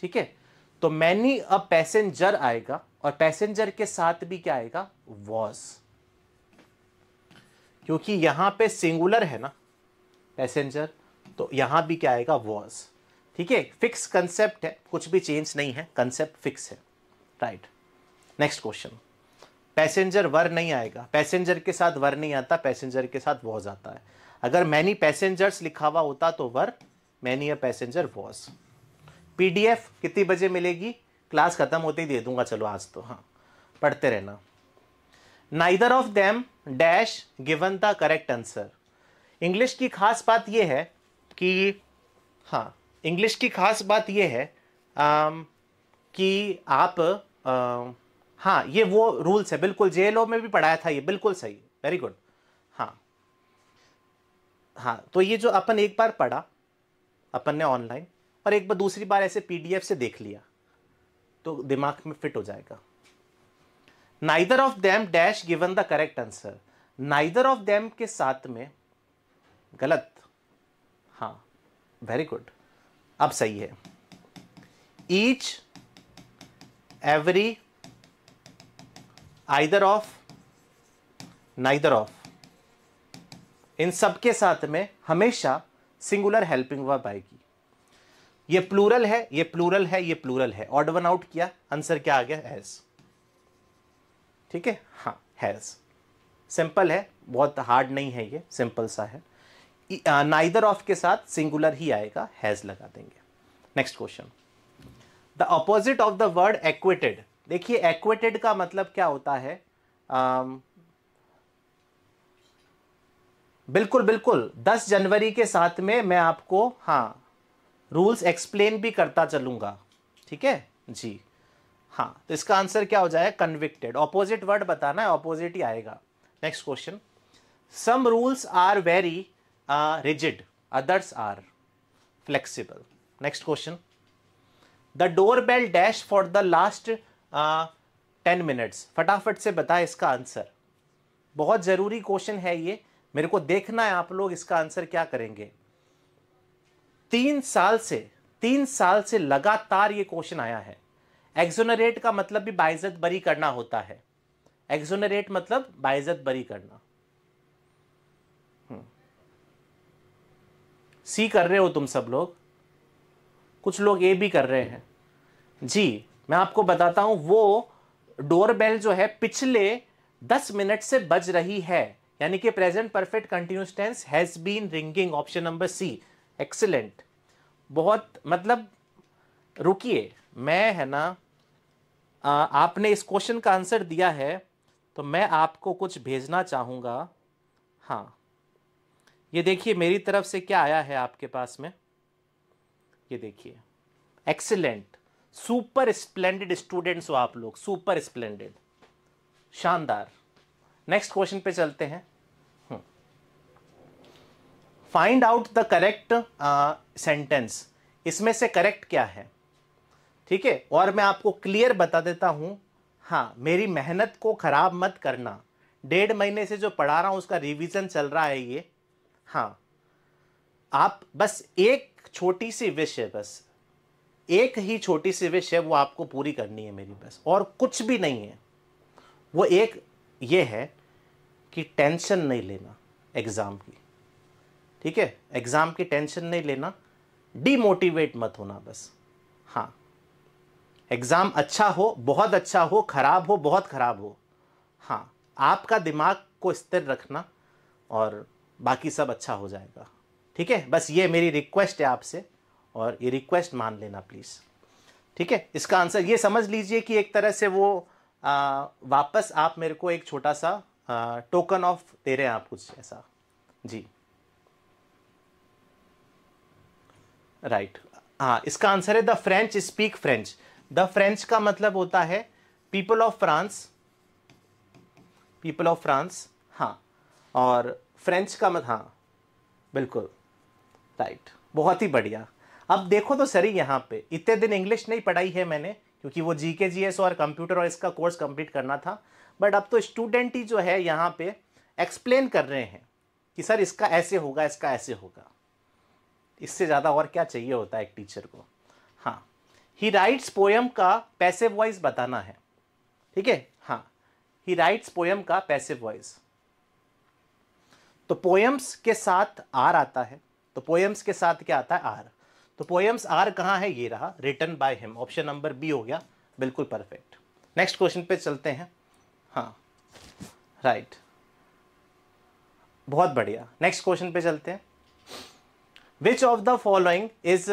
ठीक है तो मैनी अ पैसेंजर आएगा और पैसेंजर के साथ भी क्या आएगा वॉज क्योंकि यहां पे सिंगुलर है ना पैसेंजर तो यहां भी क्या आएगा वॉज ठीक है फिक्स कंसेप्ट है कुछ भी चेंज नहीं है कंसेप्ट फिक्स है right next question passenger were नहीं आएगा पैसेंजर के साथ वर नहीं आता पैसेंजर के साथ वॉज आता है अगर मैनी पैसेंजर्स लिखा हुआ होता तो were many a passenger was PDF कितनी बजे मिलेगी क्लास खत्म होते ही दे दूंगा चलो आज तो हाँ पढ़ते रहना neither of them dash given the correct answer English की खास बात यह है कि हाँ इंग्लिश की खास बात यह है आ, कि आप आ, हाँ ये वो रूल्स है बिल्कुल जे में भी पढ़ाया था ये बिल्कुल सही वेरी गुड हाँ हाँ तो ये जो अपन एक बार पढ़ा अपन ने ऑनलाइन और एक बार दूसरी बार ऐसे पीडीएफ से देख लिया तो दिमाग में फिट हो जाएगा neither of them dash given the correct answer neither of them के साथ में गलत हाँ वेरी गुड अब सही है each every either of neither of इन सब के साथ में हमेशा सिंगुलर हेल्पिंग वर्ब आएगी ये प्लूरल है ये प्लूरल है ये प्लूरल है ऑड वन आउट किया आंसर क्या आ गया हैज ठीक है हाँ हैज सिंपल है बहुत हार्ड नहीं है ये सिंपल सा है नाइदर ऑफ uh, के साथ सिंगुलर ही आएगा हैज लगा देंगे next question the opposite of the word acquitted देखिए एक्वेटेड का मतलब क्या होता है आम, बिल्कुल बिल्कुल 10 जनवरी के साथ में मैं आपको हाँ रूल्स एक्सप्लेन भी करता चलूंगा ठीक है जी हाँ तो इसका आंसर क्या हो जाएगा कन्विक्टेड ऑपोजिट वर्ड बताना है ऑपोजिट ही आएगा next question some rules are very rigid others are flexible next question the door bell dash for the last ten minutes फटाफट से बताए इसका आंसर बहुत ज़रूरी क्वेश्चन है ये मेरे को देखना है आप लोग इसका आंसर क्या करेंगे तीन साल से तीन साल से लगातार ये क्वेश्चन आया है एक्जोनरेट का मतलब भी बाइजत बरी करना होता है एक्जोनरेट मतलब बाइजत बरी करना hmm. सी कर रहे हो तुम सब लोग कुछ लोग ए भी कर रहे हैं जी मैं आपको बताता हूँ वो डोरबेल जो है पिछले दस मिनट से बज रही है यानी कि present perfect continuous tense has been ringing option number C excellent बहुत मतलब रुकिए मैं है ना आ, आपने इस क्वेश्चन का आंसर दिया है तो मैं आपको कुछ भेजना चाहूँगा हाँ ये देखिए मेरी तरफ से क्या आया है आपके पास में ये देखिए एक्सीलेंट सुपर स्प्लेंडेड स्टूडेंट्स हो आप लोग सुपर स्प्लेंडेड शानदार नेक्स्ट क्वेश्चन पे चलते हैं find out the correct sentence इसमें से करेक्ट क्या है ठीक है और मैं आपको क्लियर बता देता हूं हाँ मेरी मेहनत को ख़राब मत करना डेढ़ महीने से जो पढ़ा रहा हूं उसका रिवीजन चल रहा है ये हाँ आप बस एक छोटी सी विश है बस एक ही छोटी सी विश है वो आपको पूरी करनी है मेरी बस और कुछ भी नहीं है वो एक ये है कि टेंशन नहीं लेना एग्ज़ाम की ठीक है एग्ज़ाम की टेंशन नहीं लेना डीमोटिवेट मत होना बस हाँ एग्ज़ाम अच्छा हो बहुत अच्छा हो ख़राब हो बहुत ख़राब हो हाँ आपका दिमाग को स्थिर रखना और बाकी सब अच्छा हो जाएगा ठीक है बस ये मेरी रिक्वेस्ट है आपसे और ये रिक्वेस्ट मान लेना प्लीज़ ठीक है इसका आंसर ये समझ लीजिए कि एक तरह से वो आ, वापस आप मेरे को एक छोटा सा आ, टोकन ऑफ दे रहे हैं आप कुछ ऐसा जी राइट right. हाँ इसका आंसर है the French speak French the French का मतलब होता है people of France people of France हाँ और फ्रेंच का मत हाँ बिल्कुल राइट right. बहुत ही बढ़िया अब देखो तो सर यहाँ पे इतने दिन इंग्लिश नहीं पढ़ाई है मैंने क्योंकि वो जी के जी एस और कंप्यूटर और इसका कोर्स कंप्लीट करना था बट अब तो स्टूडेंट ही जो है यहाँ पे एक्सप्लेन कर रहे हैं कि सर इसका ऐसे होगा इसका ऐसे होगा इससे ज़्यादा और क्या चाहिए होता है एक टीचर को हाँ ही राइट्स पोएम का पैसिव वॉइस बताना है ठीक है हाँ ही राइट्स पोएम का पैसिव वॉइस तो पोएम्स के साथ आर आता है तो पोएम्स के साथ क्या आता है आर तो पोएम्स आर कहाँ है ये रहा return by him option number B हो गया बिल्कुल परफेक्ट नेक्स्ट क्वेश्चन पे चलते हैं हाँ राइट right. बहुत बढ़िया नेक्स्ट क्वेश्चन पे चलते हैं which of the following is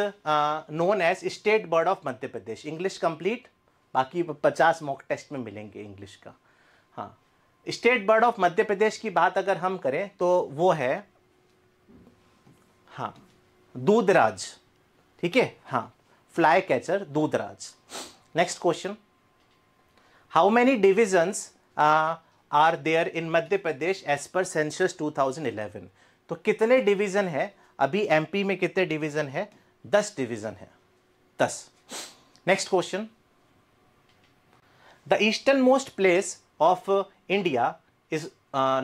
known as state bird of Madhya Pradesh English complete बाकी पचास मॉक टेस्ट में मिलेंगे इंग्लिश का हाँ state bird of Madhya Pradesh की बात अगर हम करें तो वो है हाँ दूधराज ठीक है हाँ फ्लाई कैचर दूधराज next question how many divisions are there in Madhya Pradesh as per census 2011 तो कितने डिवीजन है अभी एमपी में कितने डिवीजन है दस डिवीजन है दस next question the eastern most place of India is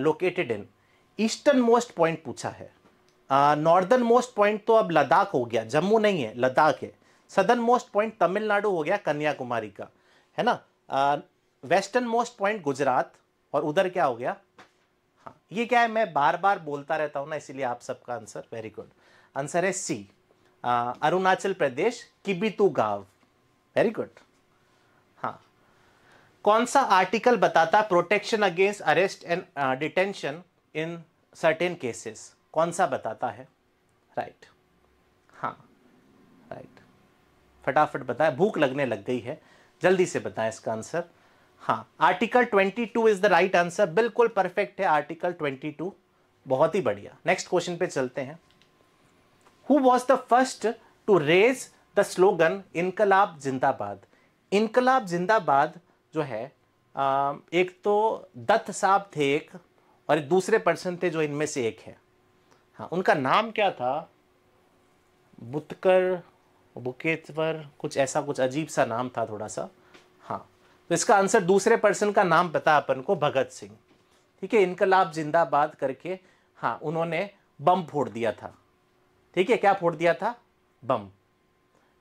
located in eastern most point पूछा है नॉर्दर्न मोस्ट पॉइंट तो अब लद्दाख हो गया जम्मू नहीं है लद्दाख है सदर्न मोस्ट पॉइंट तमिलनाडु हो गया कन्याकुमारी का है ना वेस्टर्न मोस्ट पॉइंट गुजरात और उधर क्या हो गया हाँ ये क्या है मैं बार बार बोलता रहता हूँ ना इसीलिए आप सबका आंसर वेरी गुड आंसर है सी अरुणाचल प्रदेश किबितु गांव वेरी गुड हाँ कौन सा आर्टिकल बताता protection against arrest and detention in certain cases कौन सा बताता है राइट हाँ राइट फटाफट बताएं भूख लगने लग गई है जल्दी से बताएं इसका आंसर हाँ article 22 is the right answer बिल्कुल परफेक्ट है आर्टिकल 22 बहुत ही बढ़िया नेक्स्ट क्वेश्चन पे चलते हैं who was the first to raise the slogan इनकलाब जिंदाबाद इनकलाब जिंदाबाद जो है एक तो दत्त साहब थे एक और दूसरे पर्सन थे जो इनमें से एक है हाँ उनका नाम क्या था बुतकर बुकेतवर कुछ ऐसा कुछ अजीब सा नाम था थोड़ा सा हाँ तो इसका आंसर दूसरे पर्सन का नाम पता अपन को भगत सिंह ठीक है इनकलाब जिंदाबाद करके हाँ उन्होंने बम फोड़ दिया था ठीक है क्या फोड़ दिया था bomb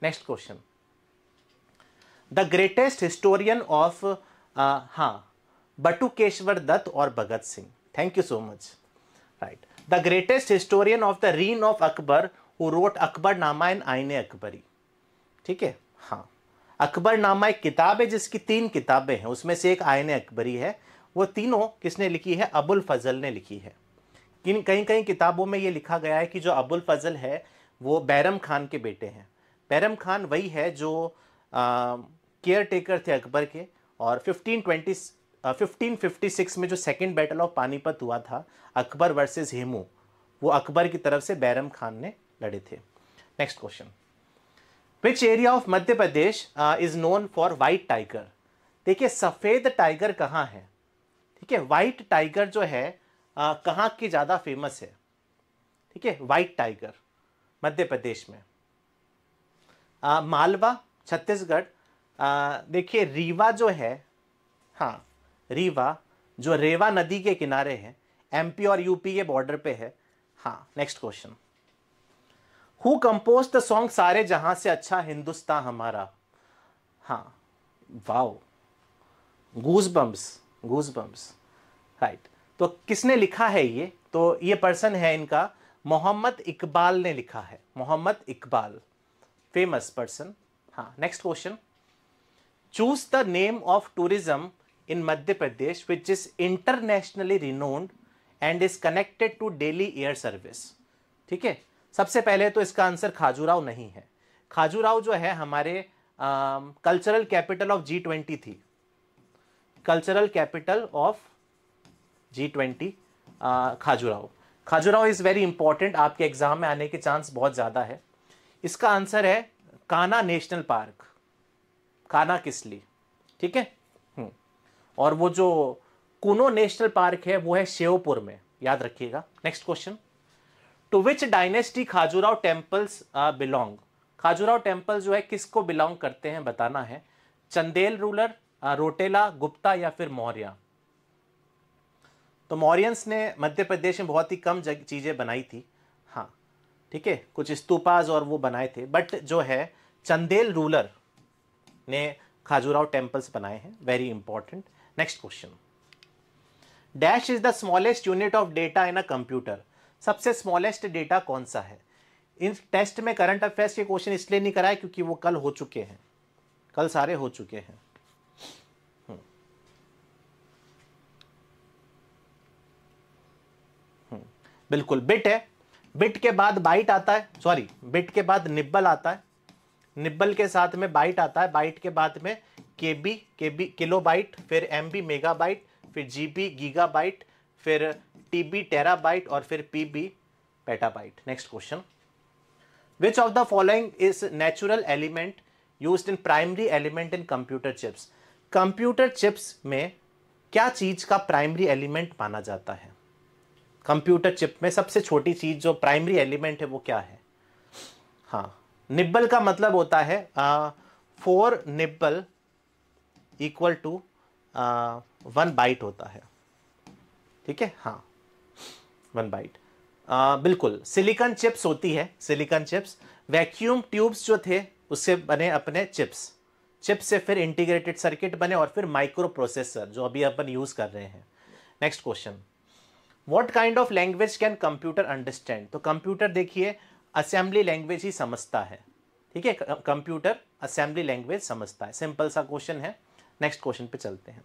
next question the greatest historian of हाँ बटुकेश्वर दत्त और Bhagat Singh thank you so much right the greatest historian of the reign of Akbar वो रोट अकबर नामा एन आईने अकबरी ठीक है हाँ अकबर नामा एक किताब है जिसकी तीन किताबें हैं उसमें से एक आयन अकबरी है वो तीनों किसने लिखी है अबुल फजल ने लिखी है किन कई कई किताबों में ये लिखा गया है कि जो अबुल फजल है वो बैरम खान के बेटे हैं बैरम खान वही है जो केयर टेकर थे अकबर के और 1520 1556 में जो सेकेंड बैटल ऑफ पानीपत हुआ था अकबर वर्सेस हेमू वो अकबर की तरफ से बैरम खान ने लड़े थे next question which area of Madhya Pradesh is known for white tiger देखिए सफ़ेद टाइगर कहाँ है ठीक है वाइट टाइगर जो है uh, कहाँ की ज़्यादा फेमस है ठीक है वाइट टाइगर मध्य प्रदेश में uh, मालवा छत्तीसगढ़ देखिए रीवा जो है हाँ रीवा जो रेवा नदी के किनारे है एमपी और यूपी के बॉर्डर पे है हाँ next question who compose the song सारे जहां से अच्छा हिंदुस्तान हमारा हाँ wow goosebumps goosebumps right तो किसने लिखा है ये तो ये पर्सन है इनका मोहम्मद इकबाल ने लिखा है मोहम्मद इकबाल फेमस पर्सन हाँ next question choose the name of tourism in Madhya Pradesh which is internationally renowned and is connected to daily air service ठीक है सबसे पहले तो इसका आंसर खाजूराव नहीं है खाजूराव जो है हमारे cultural capital of G twenty थी cultural capital of G twenty Khajuraho Khajuraho is very important आपके एग्जाम में आने के चांस बहुत ज़्यादा है इसका आंसर है काना नेशनल पार्क काना किसली ठीक है और वो जो कुनो नेशनल पार्क है वो है शेवपुर में याद रखिएगा next question to which dynasty Khajuraho temples belong Khajuraho temple जो है किसको बिलोंग करते हैं बताना है चंदेल रूलर uh, रोटेला गुप्ता या फिर मौर्य तो मौर्यंस ने मध्य प्रदेश में बहुत ही कम चीज़ें बनाई थी हाँ ठीक है कुछ स्तूपाज और वो बनाए थे बट जो है चंदेल रूलर ने खाजूराव टेम्पल्स बनाए हैं very important next question dash is the smallest unit of data in a computer सबसे स्मॉलेस्ट डेटा कौन सा है इन टेस्ट में करंट अफेयर्स के क्वेश्चन इसलिए नहीं कराए क्योंकि वो कल हो चुके हैं कल सारे हो चुके हैं हम्म। हम्म। बिल्कुल बिट है बिट के बाद बाइट आता है सॉरी बिट के बाद निब्बल आता है निब्बल के साथ में बाइट आता है बाइट के बाद में K B K B kilobyte फिर एम बी मेगा बाइट फिर जी बी गीगा बाइट फिर टी बी टेरा बाइट और फिर P B petabyte next question which of the following is natural element use in primary element in computer chips computer chips में क्या चीज़ का primary element माना जाता है computer chip में सबसे छोटी चीज़ जो प्राइमरी एलिमेंट है वो क्या है हाँ निब्बल का मतलब होता है four nibble equal to one byte होता है ठीक है हाँ वन बाइट बिल्कुल सिलिकॉन चिप्स होती है सिलिकॉन चिप्स वैक्यूम ट्यूब्स जो थे उससे बने अपने चिप्स चिप्स से फिर इंटीग्रेटेड सर्किट बने और फिर माइक्रो प्रोसेसर जो अभी अपन यूज़ कर रहे हैं next question what kind of language can computer understand तो कंप्यूटर देखिए असेंबली लैंग्वेज ही समझता है ठीक है कंप्यूटर असेंबली लैंग्वेज समझता है सिंपल सा क्वेश्चन है नेक्स्ट क्वेश्चन पे चलते हैं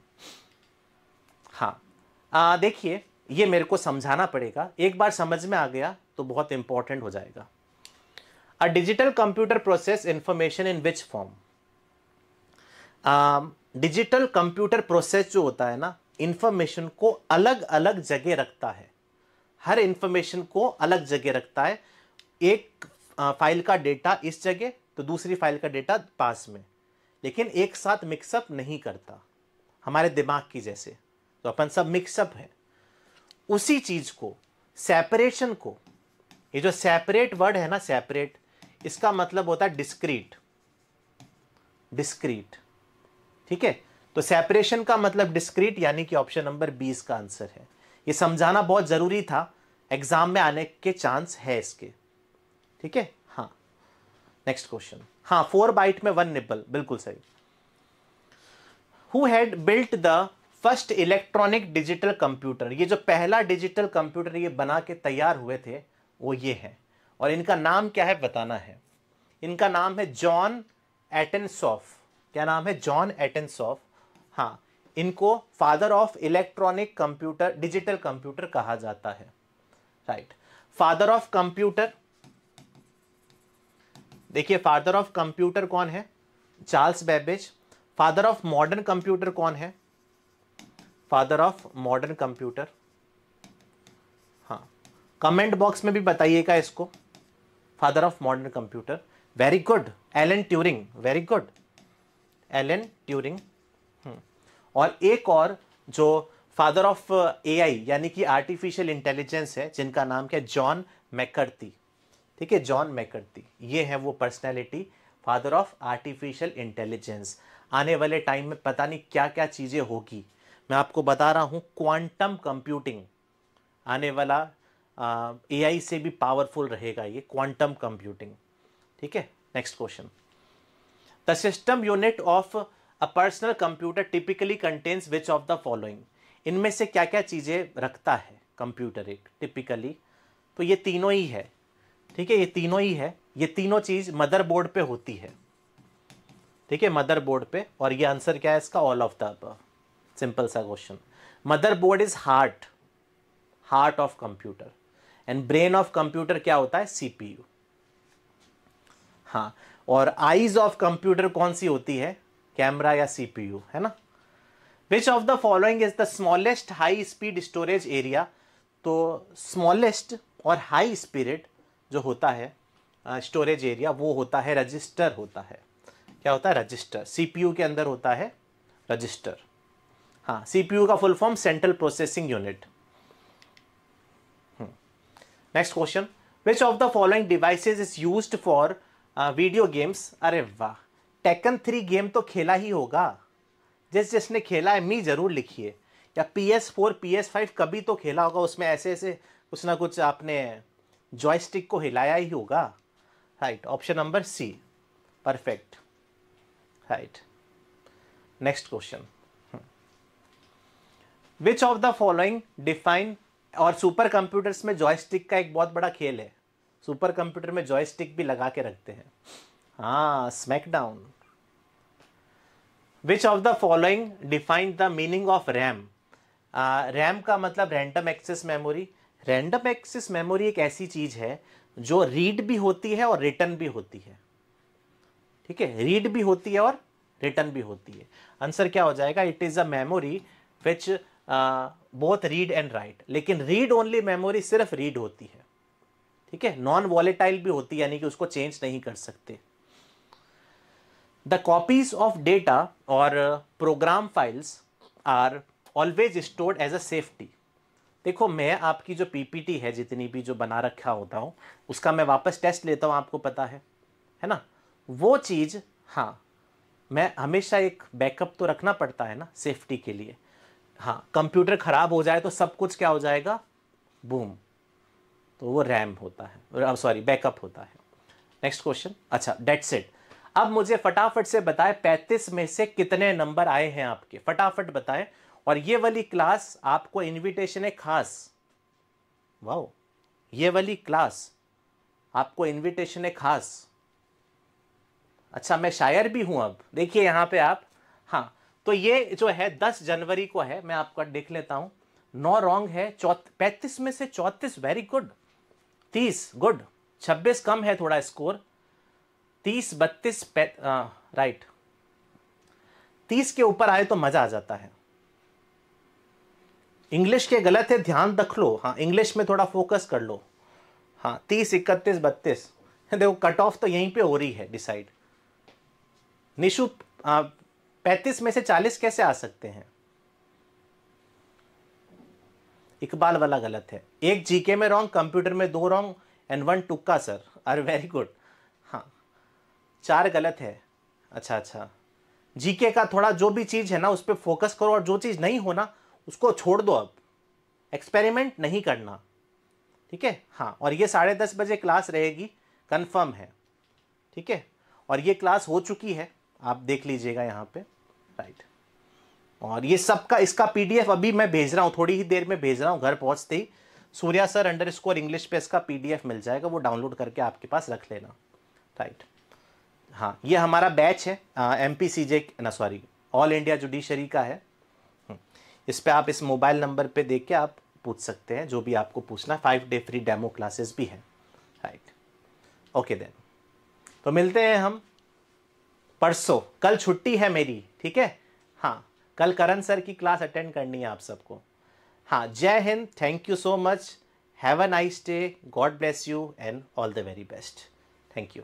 हाँ देखिए ये मेरे को समझाना पड़ेगा एक बार समझ में आ गया तो बहुत इंपॉर्टेंट हो जाएगा a digital computer process information in which form digital computer process जो होता है ना इंफॉर्मेशन को अलग अलग जगह रखता है हर इंफॉर्मेशन को अलग जगह रखता है एक फाइल का डेटा इस जगह तो दूसरी फाइल का डेटा पास में लेकिन एक साथ मिक्सअप नहीं करता हमारे दिमाग की जैसे तो अपन सब मिक्सअप है उसी चीज़ को सेपरेशन को ये जो सेपरेट वर्ड है ना सेपरेट इसका मतलब होता है डिस्क्रीट डिस्क्रीट ठीक है तो सेपरेशन का मतलब डिस्क्रीट यानी कि ऑप्शन नंबर बीस का आंसर है ये समझाना बहुत ज़रूरी था एग्ज़ाम में आने के चांस है इसके ठीक है हाँ नेक्स्ट क्वेश्चन हाँ फोर बाइट में वन निपल बिल्कुल सही who had built the first electronic digital computer ये जो पहला डिजिटल कंप्यूटर ये बना के तैयार हुए थे वो ये है और इनका नाम क्या है बताना है इनका नाम है जॉन एटनसॉफ क्या नाम है जॉन सॉफ हाँ इनको father of electronic computer digital computer कहा जाता है राइट फादर ऑफ कंप्यूटर देखिए फादर ऑफ कंप्यूटर कौन है Charles Babbage father of modern computer कौन है फादर ऑफ मॉडर्न कंप्यूटर हाँ कमेंट बॉक्स में भी बताइएगा इसको father of modern computer very good Alan Turing very good Alan Turing और एक और जो फादर ऑफ एआई यानी कि आर्टिफिशियल इंटेलिजेंस है जिनका नाम क्या जॉन मैकर्ती ठीक है जॉन मैकर्थी ये है वो personality father of artificial intelligence आने वाले टाइम में पता नहीं क्या क्या चीज़ें होगी मैं आपको बता रहा हूँ क्वांटम कंप्यूटिंग आने वाला ए आई से भी पावरफुल रहेगा ये क्वांटम कंप्यूटिंग ठीक है next question the system unit of a personal computer typically contains which of the following इनमें से क्या क्या चीज़ें रखता है कंप्यूटर एक टिपिकली तो ये तीनों ही है ठीक है ये तीनों ही है ये तीनों चीज़ मदरबोर्ड पे होती है ठीक है मदरबोर्ड पे और ये आंसर क्या है इसका ऑल ऑफ द सिंपल सा question motherboard is heart heart of computer and brain of computer क्या होता है सीपीयू हाँ और आईज ऑफ कंप्यूटर कौन सी होती है कैमरा या सीपीयू है ना which of the following is the smallest high speed storage area तो स्मॉलेस्ट और हाई स्पीड जो होता है स्टोरेज एरिया वो होता है रजिस्टर होता है क्या होता है रजिस्टर सीपीयू के अंदर होता है रजिस्टर हाँ सीपीयू का full form central processing unit next question which of the following devices is use for video games अरे वाह टेकन थ्री गेम तो खेला ही होगा जिस जिसने खेला है मी जरूर लिखिए या P S four P S five कभी तो खेला होगा उसमें ऐसे ऐसे कुछ ना कुछ आपने जॉयस्टिक को हिलाया ही होगा right option number C perfect right next question which of the following define और सुपर कंप्यूटर्स में जॉयस्टिक का एक बहुत बड़ा खेल है सुपर कंप्यूटर में जॉयस्टिक भी लगा के रखते हैं हाँ SmackDown which of the following define the meaning of RAM RAM का मतलब random access memory random access memory एक ऐसी चीज़ है जो रीड भी होती है और रिटर्न भी होती है ठीक है रीड भी होती है और रिटर्न भी होती है आंसर क्या हो जाएगा it is a memory which both read and write लेकिन रीड ओनली मेमोरी सिर्फ रीड होती है ठीक है नॉन वॉलेटाइल भी होती है यानी कि उसको चेंज नहीं कर सकते द कॉपीज ऑफ डेटा और program files are always stored as a safety देखो मैं आपकी जो पीपीटी है जितनी भी जो बना रखा होता हूँ उसका मैं वापस टेस्ट लेता हूँ आपको पता है है ना वो चीज़ हाँ मैं हमेशा एक बैकअप तो रखना पड़ता है ना सेफ्टी के लिए हाँ कंप्यूटर ख़राब हो जाए तो सब कुछ क्या हो जाएगा बूम तो वो रैम होता है सॉरी बैकअप होता है नेक्स्ट क्वेश्चन अच्छा डेट सेट अब मुझे फटाफट से बताएं 35 में से कितने नंबर आए हैं आपके फटाफट बताएं और ये वाली क्लास आपको इनविटेशन है खास वाओ ये वाली क्लास आपको इनविटेशन है खास अच्छा मैं शायर भी हूं अब देखिए यहां पे आप हाँ तो ये जो है दस जनवरी को है मैं आपका देख लेता हूं नौ रॉन्ग है चौथ पैंतीस में से चौतीस वेरी गुड तीस गुड छब्बीस कम है थोड़ा स्कोर तीस बत्तीस राइट तीस के ऊपर आए तो मज़ा आ जाता है इंग्लिश के गलत है ध्यान रख लो हाँ इंग्लिश में थोड़ा फोकस कर लो हाँ तीस इकतीस बत्तीस देखो कट ऑफ तो यहीं पे हो रही है डिसाइड निशु पैंतीस में से चालीस कैसे आ सकते हैं इकबाल वाला गलत है एक जीके में रॉन्ग कंप्यूटर में दो रॉन्ग एंड वन टुक्का सर आर वेरी गुड हाँ चार गलत है अच्छा अच्छा जीके का थोड़ा जो भी चीज़ है ना उस पर फोकस करो और जो चीज़ नहीं हो ना उसको छोड़ दो अब एक्सपेरिमेंट नहीं करना ठीक है हाँ और ये साढ़े दस बजे क्लास रहेगी कन्फर्म है ठीक है और ये क्लास हो चुकी है आप देख लीजिएगा यहाँ पे राइट और ये सब का इसका पीडीएफ अभी मैं भेज रहा हूँ थोड़ी ही देर में भेज रहा हूँ घर पहुँचते ही Surya sir underscore English पे इसका पीडीएफ मिल जाएगा वो डाउनलोड करके आपके पास रख लेना राइट हाँ ये हमारा बैच है M P C J sorry all India judiciary का है इस पर आप इस मोबाइल नंबर पर देख के आप पूछ सकते हैं जो भी आपको पूछना five day free demo classes भी है राइट ओके देन तो मिलते हैं हम परसों कल छुट्टी है मेरी ठीक है हाँ कल करण सर की क्लास अटेंड करनी है आप सबको हाँ जय हिंद thank you so much have a nice day God bless you and all the very best thank you